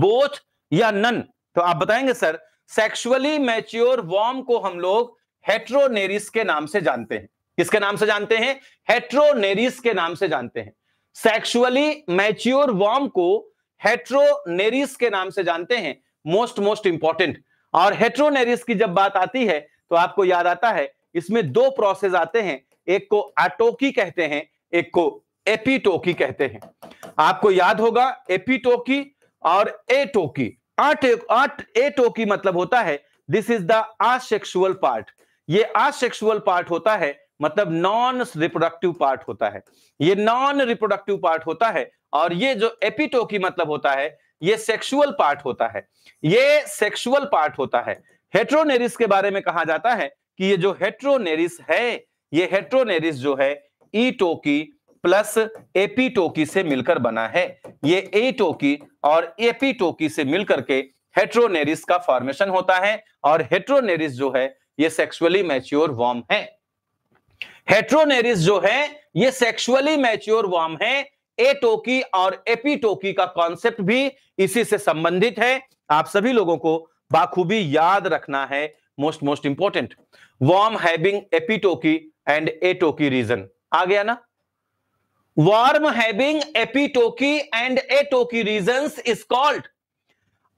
बोथ या नन तो आप बताएंगे सर सेक्सुअली मैच्योर वॉर्म को हम लोग हेट्रोनेरिस के नाम से जानते हैं किसके नाम से जानते हैं हेट्रोनेरिस के नाम से जानते हैं सेक्सुअली मैच्योर वॉर्म को हेट्रोनेरिस के नाम से जानते हैं मोस्ट मोस्ट इंपॉर्टेंट और हेट्रोनेरिस की जब बात आती है तो आपको याद आता है इसमें दो प्रोसेस आते हैं एक को आटोकी कहते हैं एक को एपीटोकी कहते हैं आपको याद होगा एपीटोकी और एटोकी आट आट एटोकी मतलब होता है this is the asexual part ये आसेक्सुअल पार्ट होता है मतलब नॉन रिप्रोडक्टिव पार्ट होता है ये नॉन रिप्रोडक्टिव पार्ट होता है और ये जो एपिटोकी मतलब होता है ये सेक्सुअल पार्ट होता है ये सेक्सुअल पार्ट होता है हेट्रोनेरिस के बारे में कहा जाता है कि ये जो हेट्रोनेरिस है ये हेट्रोनेरिस जो है ईटोकी प्लस एपीटोकी से मिलकर बना है ये एटोकी और एपीटोकी से मिलकर के हेट्रोनेरिस का फॉर्मेशन होता है और हेट्रोनेरिस जो है ये सेक्सुअली मैच्योर वॉर्म है हेट्रोनेरिस जो है ये सेक्सुअली मैच्योर वॉर्म है एटोकी और एपीटोकी का कॉन्सेप्ट भी इसी से संबंधित है आप सभी लोगों को बाखूबी याद रखना है most most important worm having epitoky and atoky region आ गया ना warm having epitoki and atoki region is called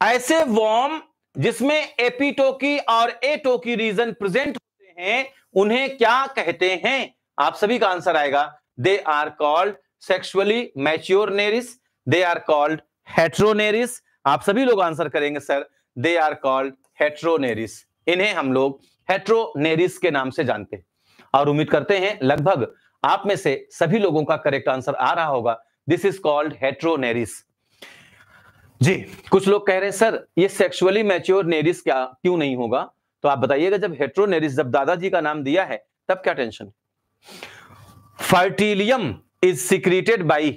ऐसे वॉर्म जिसमें एपिटोकी और एटोकी रीजन प्रेजेंट होते हैं उन्हें क्या कहते हैं आप सभी का आंसर आएगा they are called sexually mature Nereis they are called heteronereis आप सभी लोग आंसर करेंगे sir they are called heteronereis इन्हें हम लोग हेट्रोनेरिस के नाम से जानते हैं और उम्मीद करते हैं लगभग आप में से सभी लोगों का करेक्ट आंसर आ रहा होगा this is called heteronereis ji कुछ लोग कह रहे हैं सर ये सेक्सुअली मैच्योर नेरिस क्या क्यों नहीं होगा तो आप बताइएगा जब हेट्रोनेरिस जब दादाजी का नाम दिया है तब क्या tension fertilizin is secreted by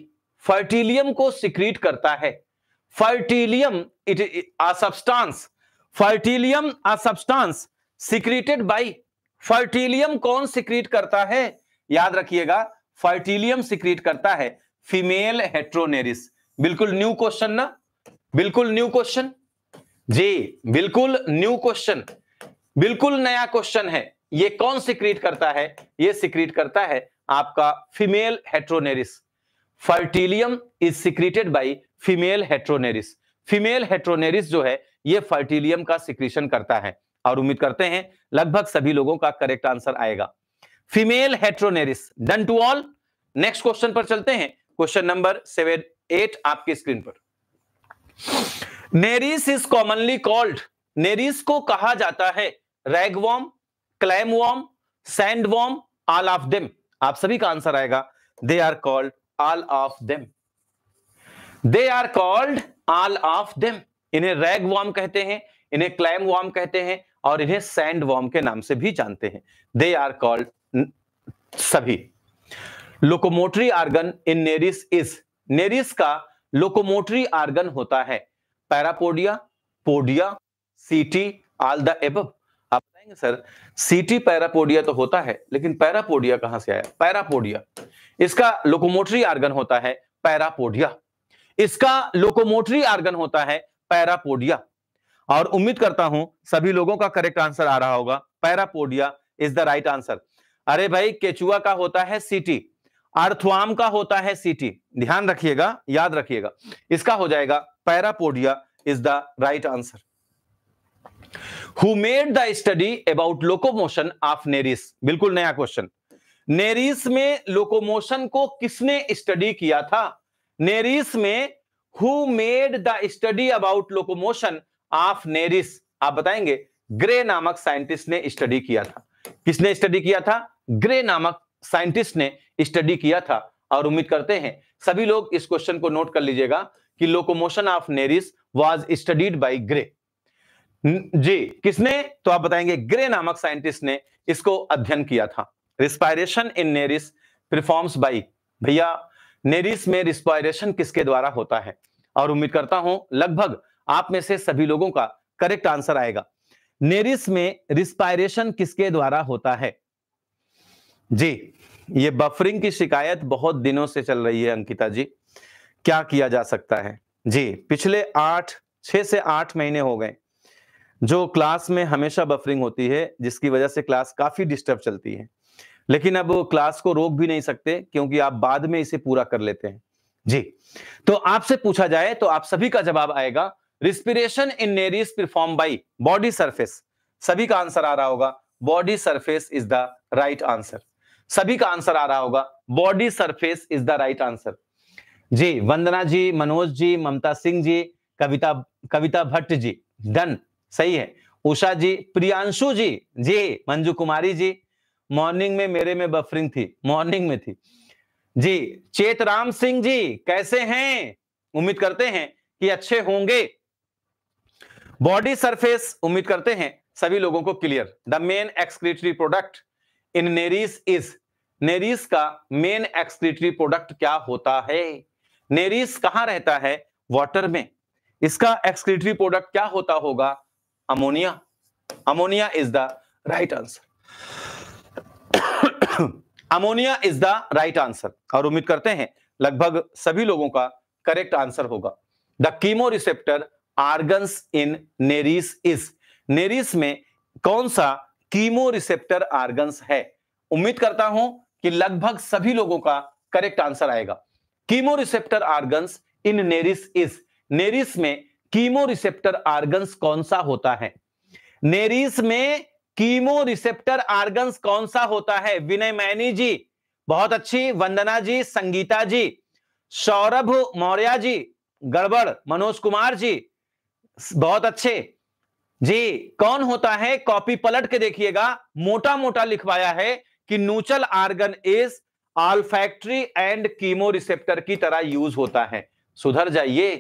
fertilizin को सिक्रीट करता है fertilizin it a substance fertilizin a substance secreted by fertilizin कौन सिक्रीट करता है याद रखिएगा फर्टिलियम सिक्रीट करता है फीमेल हेट्रोनेरिस बिल्कुल न्यू क्वेश्चन ना बिल्कुल न्यू क्वेश्चन जी बिल्कुल न्यू क्वेश्चन बिल्कुल नया क्वेश्चन है ये कौन सिक्रीट करता है ये सिक्रीट करता है आपका female heteronereis fertilizin is secreted by female heteronereis female heteronereis जो है ये फर्टिलियम का सिक्रीशन करता है और उम्मीद करते हैं लगभग सभी लोगों का करेक्ट आंसर आएगा female heteronereis done to all next question पर चलते हैं क्वेश्चन नंबर सेवन एट आपके स्क्रीन पर Nereis is commonly called Nereis को कहा जाता है ragworm clamworm sandworm all of them आप सभी का आंसर आएगा they are called all of them they are called all of them इन्हें रैग वॉर्म कहते हैं इन्हें क्लाइम वॉर्म कहते हैं और इन्हें सैंड वॉर्म के नाम से भी जानते हैं दे आर कॉल्ड सभी locomotory organ in Nereis is Nereis का लोकोमोटरी आर्गन होता है parapodia podia setae all the एब बताएंगे सर सीटी पैरापोडिया तो होता है लेकिन पैरापोडिया कहां से आया पैरापोडिया इसका लोकोमोटरी आर्गन होता है पैरापोडिया इसका लोकोमोटरी आर्गन होता है पैरापोडिया और उम्मीद करता हूं सभी लोगों का करेक्ट आंसर आ रहा होगा parapodia is the right answer अरे भाई केचुआ का होता है सीटी अर्थवाम का होता है सीटी ध्यान रखिएगा याद रखिएगा इसका हो जाएगा parapodia is the right answer who made the study about locomotion of Nereis बिल्कुल नया क्वेश्चन नेरिस में लोकोमोशन को किसने स्टडी किया था नेरिस में who made the study about locomotion of Nereis आप बताएंगे ग्रे नामक साइंटिस्ट ने स्टडी किया था किसने स्टडी किया था ग्रे नामक साइंटिस्ट ने स्टडी किया था और उम्मीद करते हैं सभी लोग इस क्वेश्चन को नोट कर लीजिएगा कि locomotion of Nereis was studied by Gray ji किसने तो आप बताएंगे ग्रे नामक साइंटिस्ट ने इसको अध्ययन किया था respiration in Nereis performs by भैया नेरिस में रिस्पायरेशन किसके द्वारा होता है और उम्मीद करता हूं लगभग आप में से सभी लोगों का करेक्ट आंसर आएगा नेरिस में रिस्पायरेशन किसके द्वारा होता है जी ये बफरिंग की शिकायत बहुत दिनों से चल रही है अंकिता जी क्या किया जा सकता है जी पिछले आठ छह से आठ महीने हो गए जो क्लास में हमेशा बफरिंग होती है जिसकी वजह से क्लास काफी डिस्टर्ब चलती है लेकिन अब क्लास को रोक भी नहीं सकते क्योंकि आप बाद में इसे पूरा कर लेते हैं जी तो आपसे पूछा जाए तो आप सभी का जवाब आएगा respiration in Nereis perform by body surface सभी का आंसर आ रहा होगा body surface is the right answer सभी का आंसर आ रहा होगा body surface is the right answer ji Vandana ji Manoj ji Mamta Singh ji Kavita Kavita Bhatt ji done सही है उषा जी प्रियांशु जी जी मंजू कुमारी जी मॉर्निंग में मेरे में बफरिंग थी मॉर्निंग में थी जी चेत राम सिंह जी कैसे हैं उम्मीद करते हैं कि अच्छे होंगे बॉडी सरफेस उम्मीद करते हैं सभी लोगों को clear the main excretory product in Nereis is Nereis का मेन एक्सक्रीटरी प्रोडक्ट क्या होता है नेरिस कहां रहता है वाटर में इसका एक्सक्रीटरी प्रोडक्ट क्या होता होगा ammonia ammonia is the right answer ammonia is the right answer और उम्मीद करते हैं लगभग सभी लोगों का करेक्ट आंसर होगा the chemoreceptor organ in Nereis is Nereis में कौन सा कीमो रिसेप्टर आर्गन्स है उम्मीद करता हूं कि लगभग सभी लोगों का करेक्ट आंसर आएगा chemoreceptor organ in Nereis is Nereis में कीमो रिसेप्टर आर्गन्स कौन सा होता है नेरिस में कीमो रिसेप्टर आर्गन्स कौन सा होता है विनय मैनी जी बहुत अच्छी वंदना जी संगीता जी सौरभ मौर्य जी गड़बड़ मनोज कुमार जी बहुत अच्छे जी कौन होता है कॉपी पलट के देखिएगा मोटा मोटा लिखवाया है कि nuchal organ is olfactory and chemoreceptor की तरह यूज होता है सुधर जाइए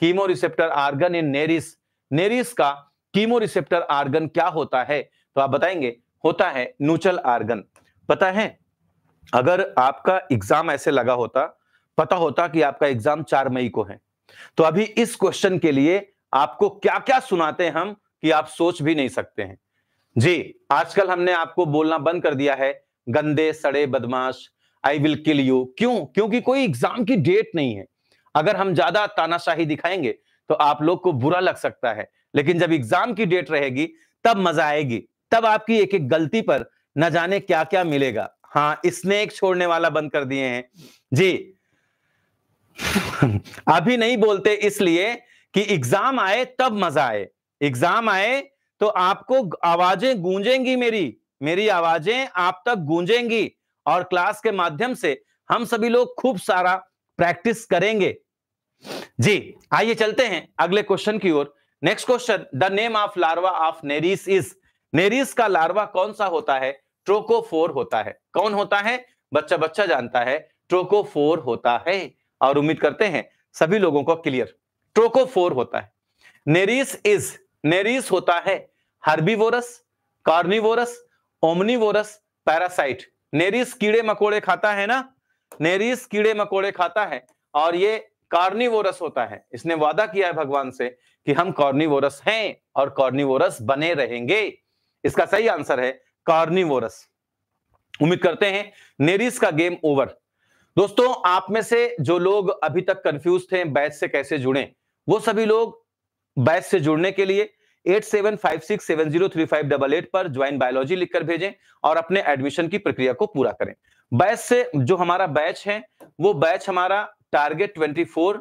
chemoreceptor organ in Nereis Nereis का कीमो रिसेप्टर आर्गन क्या होता है तो आप बताएंगे होता है नूचल आर्गन पता है अगर आपका एग्जाम ऐसे लगा होता पता होता कि आपका एग्जाम चार मई को है तो अभी इस क्वेश्चन के लिए आपको क्या क्या सुनाते हैं हम कि आप सोच भी नहीं सकते हैं जी आजकल हमने आपको बोलना बंद कर दिया है गंदे सड़े बदमाश आई विल किल यू क्यों क्योंकि कोई एग्जाम की डेट नहीं है अगर हम ज्यादा तानाशाही दिखाएंगे तो आप लोग को बुरा लग सकता है लेकिन जब एग्जाम की डेट रहेगी तब मजा आएगी तब आपकी एक एक गलती पर न जाने क्या क्या मिलेगा हाँ स्नेक छोड़ने वाला बंद कर दिए हैं जी [LAUGHS] अभी नहीं बोलते इसलिए कि एग्जाम आए तब मजा आए एग्जाम आए तो आपको आवाजें गूंजेंगी मेरी मेरी आवाजें आप तक गूंजेंगी और क्लास के माध्यम से हम सभी लोग खूब सारा प्रैक्टिस करेंगे जी आइए चलते हैं अगले क्वेश्चन की ओर next question the name of larva of Nereis is Nereis का लार्वा कौन सा होता है ट्रोकोफोर होता है कौन होता है बच्चा बच्चा जानता है ट्रोकोफोर होता है और उम्मीद करते हैं सभी लोगों को क्लियर ट्रोकोफोर होता है नेरिस इज नेरिस होता है herbivorous carnivorous omnivorous parasite Nereis कीड़े मकोड़े खाता है ना नेरिस कीड़े मकोड़े खाता है और ये कार्निवोरस होता है इसने वादा किया है भगवान से कि हम कॉर्निवोरस हैं और कॉर्निवोरस बने रहेंगे इसका सही आंसर है कार्निवोरस उम्मीद करते हैं नेरिस का गेम ओवर दोस्तों आप में से जो लोग अभी तक कंफ्यूज थे बैच से कैसे जुड़े वो सभी लोग बैच से जुड़ने के लिए eight seven five six seven zero three five double eight पर ज्वाइन बायोलॉजी लिखकर भेजें और अपने एडमिशन की प्रक्रिया को पूरा करें बैच से जो हमारा बैच है वो बैच हमारा टारगेट 24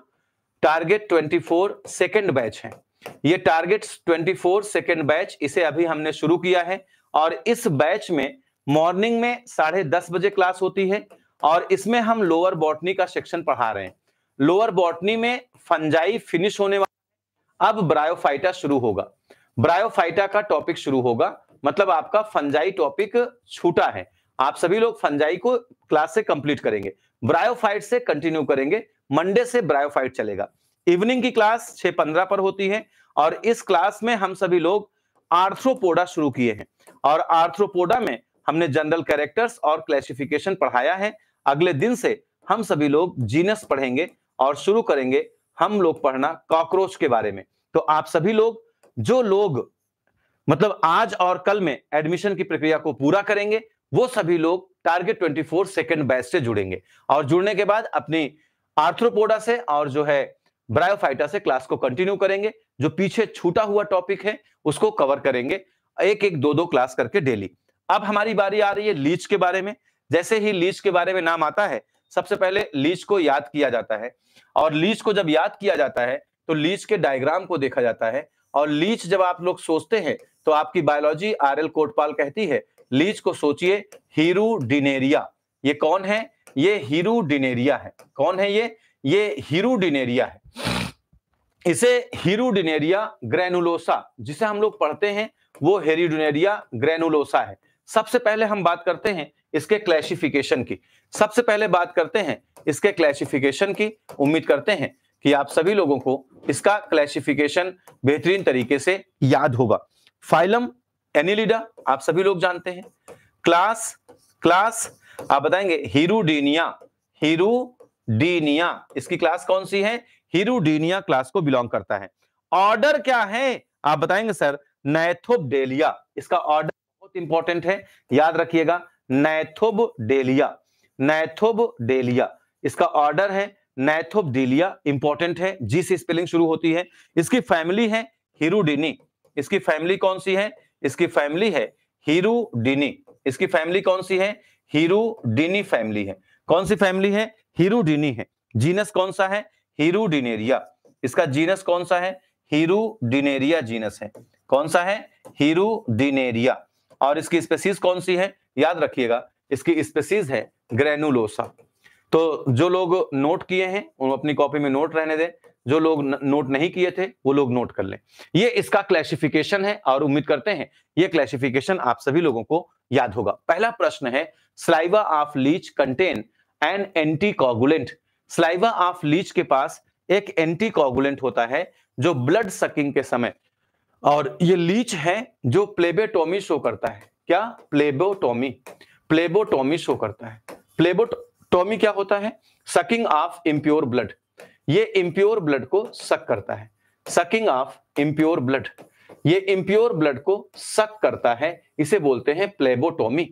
टारगेट 24 सेकंड बैच है ये टारगेट 24 सेकंड बैच इसे अभी हमने शुरू किया है और इस बैच में मॉर्निंग में साढ़े दस बजे क्लास होती है और इसमें हम लोअर बॉटनी का सेक्शन पढ़ा रहे हैं लोअर बॉटनी में फंजाई फिनिश होने वाला अब ब्रायोफाइटा शुरू होगा ब्रायोफाइटा का टॉपिक शुरू होगा मतलब आपका फंजाई टॉपिक छूटा है आप सभी लोग फंजाई को क्लास से कंप्लीट करेंगे ब्रायोफाइट से कंटिन्यू करेंगे मंडे से ब्रायोफाइट चलेगा इवनिंग की क्लास छह पंद्रह पर होती है और इस क्लास में हम सभी लोग आर्थ्रोपोडा शुरू किए हैं और आर्थ्रोपोडा में हमने जनरल कैरेक्टर्स और क्लासिफिकेशन पढ़ाया है अगले दिन से हम सभी लोग जीनस पढ़ेंगे और शुरू करेंगे हम लोग पढ़ना कॉकरोच के बारे में तो आप सभी लोग जो लोग मतलब आज और कल में एडमिशन की प्रक्रिया को पूरा करेंगे वो सभी लोग टारगेट 24 सेकेंड बैच से जुड़ेंगे और जुड़ने के बाद अपनी आर्थ्रोपोडा से और जो है ब्रायोफाइटा से क्लास को कंटिन्यू करेंगे जो पीछे छूटा हुआ टॉपिक है उसको कवर करेंगे एक एक दो दो क्लास करके डेली अब हमारी बारी आ रही है लीच के बारे में जैसे ही लीच के बारे में नाम आता है सबसे पहले लीच को याद किया जाता है और लीच को जब याद किया जाता है तो लीच के डायग्राम को देखा जाता है और लीच जब आप लोग सोचते हैं तो आपकी बायोलॉजी आर एल कोटपाल कहती है लीज को सोचिए हीरू डिनेरिया ये कौन है ये हीरू डिनेरिया है कौन है ये ये हीरू डिनेरिया है इसे हीरू डिनेरिया ग्रेनुलोसा जिसे हम लोग पढ़ते हैं वो हेरिडुनेरिया ग्रेनुलोसा है सबसे पहले हम बात करते हैं इसके क्लैशिफिकेशन की सबसे पहले बात करते हैं इसके क्लैशिफिकेशन की उम्मीद करते हैं कि आप सभी लोगों को इसका क्लैशिफिकेशन बेहतरीन तरीके से याद होगा फाइलम एनिलिडा आप सभी लोग जानते हैं क्लास क्लास आप बताएंगे हीरोडीनिया हीरोडीनिया इसकी क्लास कौन सी है हीरोडीनिया क्लास को बिलोंग करता है ऑर्डर क्या है आप बताएंगे सर नैथोबडेलिया इसका ऑर्डर बहुत इंपॉर्टेंट है याद रखिएगा नैथोबडेलिया नैथोबडेलिया इसका ऑर्डर है नैथोबडेलिया इंपॉर्टेंट है जी से स्पेलिंग शुरू होती है इसकी फैमिली है हीरोडीनी इसकी फैमिली कौन सी है इसकी फैमिली है डिनी इसकी फैमिली कौन सी है डिनी फैमिली है कौन सी फैमिली है डिनी है जीनस कौन सा है डिनेरिया इसका जीनस कौन सा है डिनेरिया जीनस है कौन सा है डिनेरिया और इसकी स्पेसीज कौन सी है याद रखिएगा इसकी स्पेसीज है ग्रेनुलोसा तो जो लोग नोट किए हैं उन अपनी कॉपी में नोट रहने दें जो लोग नोट नहीं किए थे वो लोग नोट कर लें ये इसका क्लैसिफिकेशन है और उम्मीद करते हैं ये क्लैसिफिकेशन आप सभी लोगों को याद होगा पहला प्रश्न है saliva of leech contain an anticoagulant saliva of leech के पास एक एंटीकोगुलेंट होता है जो ब्लड सकिंग के समय और ये लीच है जो प्लेबेटोमी शो करता है क्या प्लेबोटोमी प्लेबोटोमी शो करता है प्लेबोटोमी क्या होता है सकिंग ऑफ इम्प्योर ब्लड ये इम्प्योर ब्लड को सक करता है सकिंग ऑफ इम्प्योर ब्लड ये इम्प्योर ब्लड को सक करता है इसे बोलते हैं प्लेबोटोमी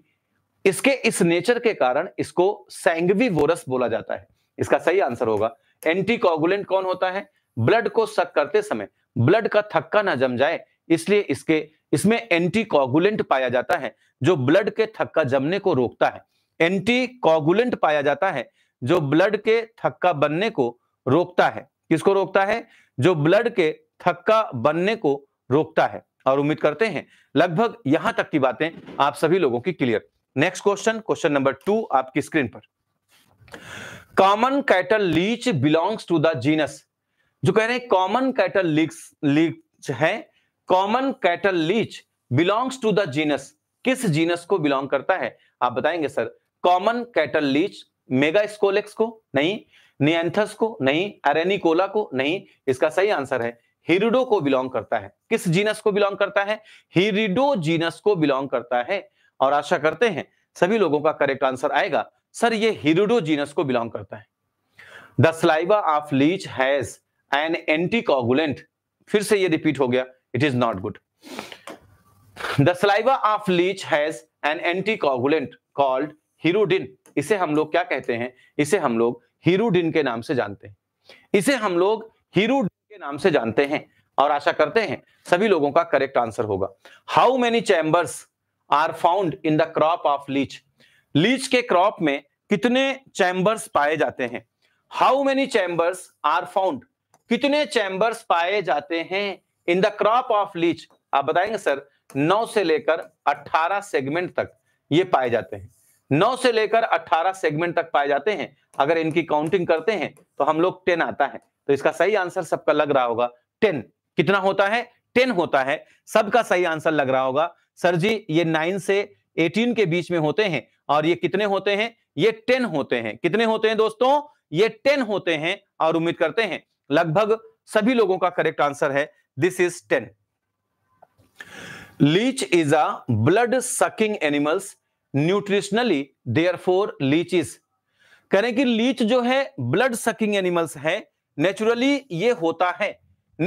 इसके इस नेचर के कारण इसको सैंगवी वोरस बोला जाता है इसका सही आंसर होगा एंटीकोगुलेंट कौन होता है ब्लड को सक करते समय ब्लड का थक्का ना जम जाए इसलिए इसके इसमें एंटीकोगुलेंट पाया जाता है जो ब्लड के थक्का जमने को रोकता है एंटीकोगुलेंट पाया जाता है जो ब्लड के थक्का बनने को रोकता है किसको रोकता है जो ब्लड के थक्का बनने को रोकता है और उम्मीद करते हैं लगभग यहां तक की बातें आप सभी लोगों की clear next question question number two आपकी स्क्रीन पर common cattle leech belongs to the genus जो कह रहे हैं कॉमन कैटल लीक्स लीच है common cattle leech belongs to the genus किस जीनस को बिलोंग करता है आप बताएंगे sir common cattle leech Megascolex को नहीं नियंथस को नहीं एरेनिकोला को नहीं इसका सही आंसर है हिरिडो को बिलोंग करता है किस जीनस को बिलोंग करता है हिरिडो जीनस को बिलोंग करता है और आशा करते हैं सभी लोगों का करेक्ट आंसर आएगा सर ये हिरिडो जीनस को बिलोंग करता है the saliva of leech has an anticoagulant फिर से ये रिपीट हो गया it is not good the saliva of leech has an anticoagulant called hirudin इसे हम लोग क्या कहते हैं इसे हम लोग हीरोडिन के नाम से जानते हैं इसे हम लोग हीरोडिन के नाम से जानते हैं और आशा करते हैं सभी लोगों का करेक्ट आंसर होगा how many chambers are found in the crop of leech leech के क्रॉप में कितने चैम्बर्स पाए जाते हैं how many chambers are found कितने चैम्बर्स पाए जाते हैं in the crop of leech आप बताएंगे सर 9 से लेकर 18 सेगमेंट तक ये पाए जाते हैं नौ से लेकर अट्ठारह सेगमेंट तक पाए जाते हैं अगर इनकी काउंटिंग करते हैं तो हम लोग टेन आता है तो इसका सही आंसर सबका लग रहा होगा टेन कितना होता है टेन होता है सबका सही आंसर लग रहा होगा सर जी ये नाइन से एटीन के बीच में होते हैं और ये कितने होते हैं ये टेन होते हैं कितने होते हैं दोस्तों ये टेन होते हैं और उम्मीद करते हैं लगभग सभी लोगों का करेक्ट आंसर है this is ten leech is a blood sucking animals nutritionally there for leeches करें कि लीच जो है ब्लड सकिंग एनिमल्स है नेचुरली ये होता है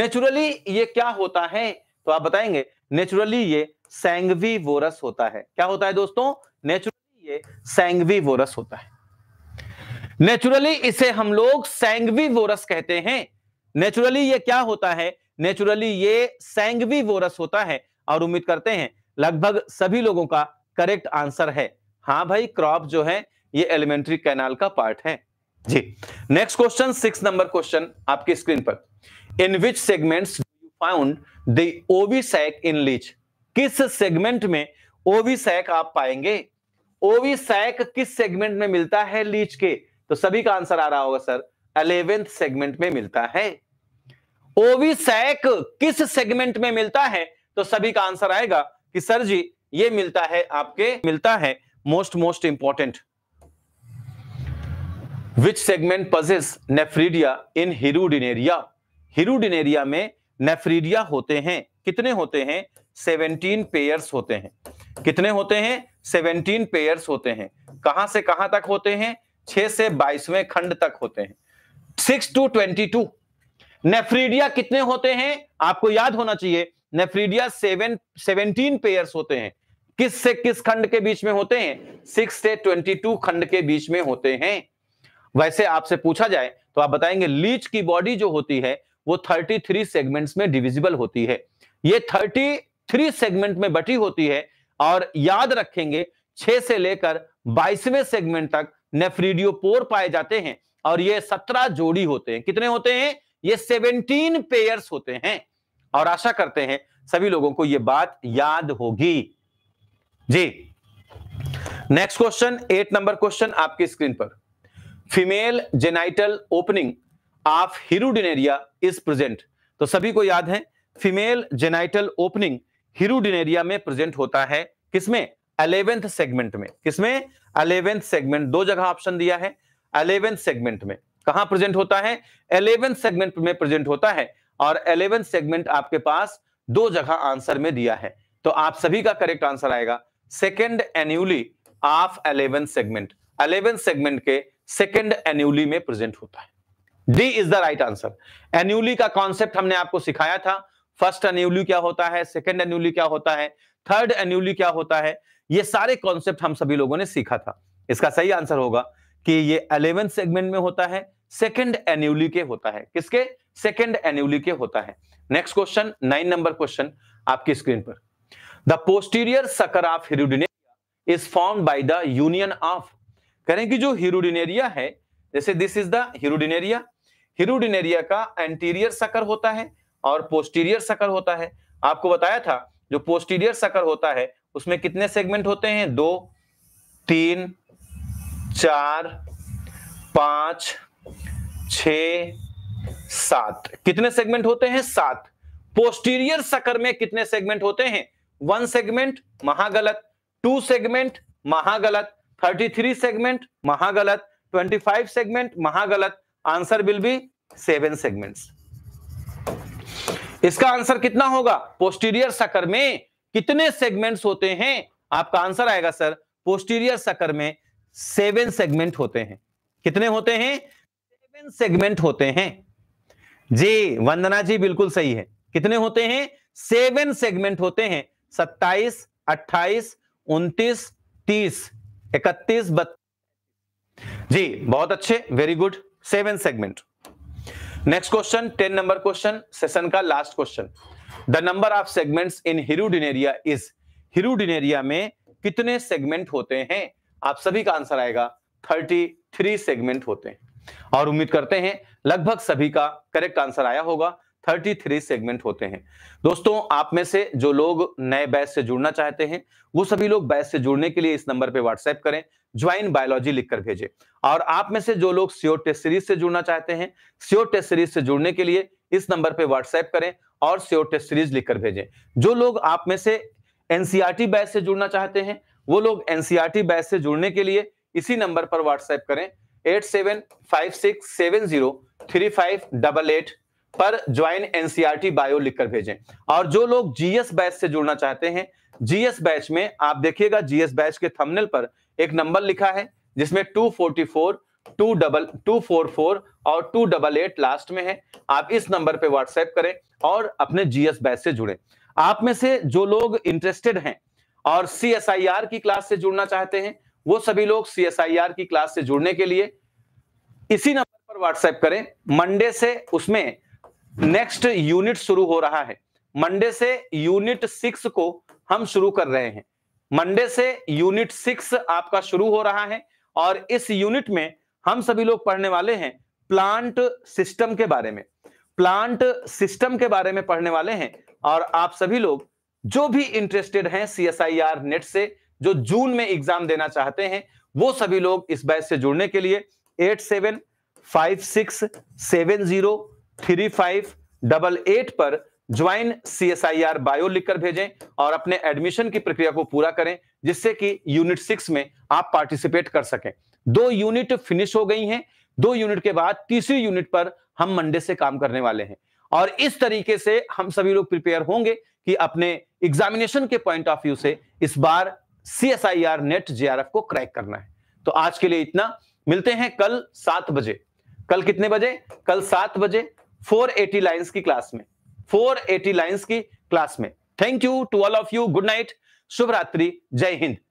नेचुरली ये क्या होता है तो आप बताएंगे नेचुरली ये सैंगवी वोरस होता है क्या होता है दोस्तों नेचुरली ये सैंगवी वोरस होता है नेचुरली इसे हम लोग सैंगवी वोरस कहते हैं नेचुरली ये क्या होता है नेचुरली ये सैंगवी वोरस होता है और उम्मीद करते हैं लगभग सभी लोगों का करेक्ट आंसर है हाँ भाई क्रॉप जो है ये एलिमेंट्री कैनाल का पार्ट है ji next question six number question आपकी स्क्रीन पर in which segments found the ओवी इन लीच किस सेगमेंट में ओवी सैक आप पाएंगे ओवी सैक किस सेगमेंट में मिलता है लीच के तो सभी का आंसर आ रहा होगा सर अलेवेंथ सेगमेंट में मिलता है ओवी सैक किस सेगमेंट में मिलता है तो सभी का आंसर आएगा कि सर जी ये मिलता है आपके मिलता है most most important which segment possess nephridia in Hirudinaria Hirudinaria में नेफ्रीडिया होते हैं कितने होते हैं 17 पेयर्स होते हैं कितने होते हैं 17 पेयर्स होते हैं कहां से कहां तक होते हैं 6 से 22वें खंड तक होते हैं 6 टू 22 नेफ्रीडिया कितने होते हैं आपको याद होना चाहिए नेफ्रीडिया सेवन सेवनटीन पेयर्स होते हैं किस से किस खंड के बीच में होते हैं सिक्स से ट्वेंटी टू खंड के बीच में होते हैं वैसे आपसे पूछा जाए तो आप बताएंगे लीच की बॉडी जो होती है वो थर्टी थ्री सेगमेंट में डिविजिबल होती है ये थर्टी थ्री सेगमेंट में बटी होती है और याद रखेंगे छह से लेकर बाईसवें सेगमेंट तक नेफ्रीडियोपोर पाए जाते हैं और ये सत्रह जोड़ी होते हैं कितने होते हैं ये सेवनटीन पेयर्स होते हैं और आशा करते हैं सभी लोगों को ये बात याद होगी ji next question eight number question आपकी स्क्रीन पर female genital opening of Hirudinaria is present तो सभी को याद है फीमेल जेनाइटल ओपनिंग हिरुडिनेरिया में प्रेजेंट होता है किसमें अलेवेंथ सेगमेंट में किसमें अलेवेंथ सेगमेंट दो जगह ऑप्शन दिया है अलेवेंथ सेगमेंट में कहा प्रेजेंट होता है अलेवेंथ सेगमेंट में प्रेजेंट होता है और अलेवेंथ सेगमेंट आपके पास दो जगह आंसर में दिया है तो आप सभी का करेक्ट आंसर आएगा second annuli of eleven segment eleven segment के सेकेंड एन्यूली में प्रेजेंट होता है D is the right answer annuli का कॉन्सेप्ट हमने आपको सिखाया था फर्स्ट एन्यूली क्या होता है सेकेंड एन्यूली क्या होता है थर्ड एन्यूली क्या होता है ये सारे कॉन्सेप्ट हम सभी लोगों ने सीखा था इसका सही आंसर होगा कि ये अलेवन सेगमेंट में होता है सेकेंड एन्यूली के होता है किसके सेकेंड एन्यूली के होता है next question nine number question आपकी स्क्रीन पर the posterior sucker of Hirudinaria is form by the union of करें कि जो हिरुडिनेरिया है जैसे this is the Hirudinaria Hirudinaria का एंटीरियर सकर होता है और पोस्टीरियर सकर होता है आपको बताया था जो पोस्टीरियर सकर होता है उसमें कितने सेगमेंट होते हैं दो तीन चार पांच छ सात कितने सेगमेंट होते हैं सात पोस्टीरियर सकर में कितने सेगमेंट होते हैं वन सेगमेंट महागलत टू सेगमेंट महागलत थर्टी थ्री सेगमेंट महागलत ट्वेंटी फाइव सेगमेंट महागलत answer will be seven segments इसका आंसर कितना होगा पोस्टीरियर सकर में कितने सेगमेंट्स होते हैं आपका आंसर आएगा सर पोस्टीरियर सकर में सेवन सेगमेंट होते हैं कितने होते हैं सेवन सेगमेंट होते हैं जी वंदना जी बिल्कुल सही है कितने होते हैं सेवन सेगमेंट होते हैं सत्ताईस अट्ठाईस उन्तीस तीस इकतीस बत्तीस जी बहुत अच्छे very good seven segment next question ten number question session का last question the number of segments in Hirudinaria is Hirudinaria में कितने सेगमेंट होते हैं आप सभी का आंसर आएगा थर्टी थ्री सेगमेंट होते हैं और उम्मीद करते हैं लगभग सभी का करेक्ट आंसर आया होगा 33 सेगमेंट होते हैं दोस्तों आप में से जो लोग नए बैच से जुड़ना चाहते हैं वो सभी लोग बैच से जुड़ने के लिए इस नंबर पे व्हाट्सएप करें ज्वाइन बायोलॉजी लिखकर भेजें और आप में से जो लोग सीओ टेस्ट सीरीज से जुड़ना चाहते हैं सीओ टेस्ट सीरीज से जुड़ने के लिए इस नंबर पर व्हाट्सएप करें और सीओ टेस्ट सीरीज लिखकर भेजें जो लोग आप में से एनसीआरटी e बैच से जुड़ना चाहते हैं वो लोग एनसीआरटी e बैच से जुड़ने के लिए इसी नंबर पर व्हाट्सएप करें eight seven five six seven zero three five double eight पर ज्वाइन एनसीआरटी बायो लिखकर भेजें और जो लोग जीएस बैच से जुड़ना चाहते हैं जीएस बैच में आप देखिएगा जीएस बैच के थंबनेल पर एक नंबर लिखा है जिसमें 244 टू 244 और 288 लास्ट में है आप इस नंबर पे व्हाट्सएप करें और अपने जीएस बैच से जुड़े आप में से जो लोग इंटरेस्टेड हैं और सी की क्लास से जुड़ना चाहते हैं वो सभी लोग सी की क्लास से जुड़ने के लिए इसी नंबर पर व्हाट्सएप करें मंडे से उसमें नेक्स्ट यूनिट शुरू हो रहा है मंडे से यूनिट सिक्स को हम शुरू कर रहे हैं मंडे से यूनिट सिक्स आपका शुरू हो रहा है और इस यूनिट में हम सभी लोग पढ़ने वाले हैं प्लांट सिस्टम के बारे में प्लांट सिस्टम के बारे में पढ़ने वाले हैं और आप सभी लोग जो भी इंटरेस्टेड हैं सीएसआईआर नेट से जो जून में एग्जाम देना चाहते हैं वो सभी लोग इस बैच से जुड़ने के लिए eight seven five six seven zero three five double eight पर join C S I R bio लिखकर भेजें और अपने एडमिशन की प्रक्रिया को पूरा करें जिससे कि यूनिट सिक्स में आप पार्टिसिपेट कर सकें दो यूनिट फिनिश हो गई हैं दो यूनिट के बाद तीसरी यूनिट पर हम मंडे से काम करने वाले हैं और इस तरीके से हम सभी लोग प्रिपेयर होंगे कि अपने एग्जामिनेशन के पॉइंट ऑफ व्यू से इस बार C S I R NET J R F को क्रैक करना है तो आज के लिए इतना मिलते हैं कल सात बजे कल कितने बजे कल सात बजे 480 लाइंस की क्लास में 480 लाइंस की क्लास में thank you to all of you good night शुभ रात्रि जय हिंद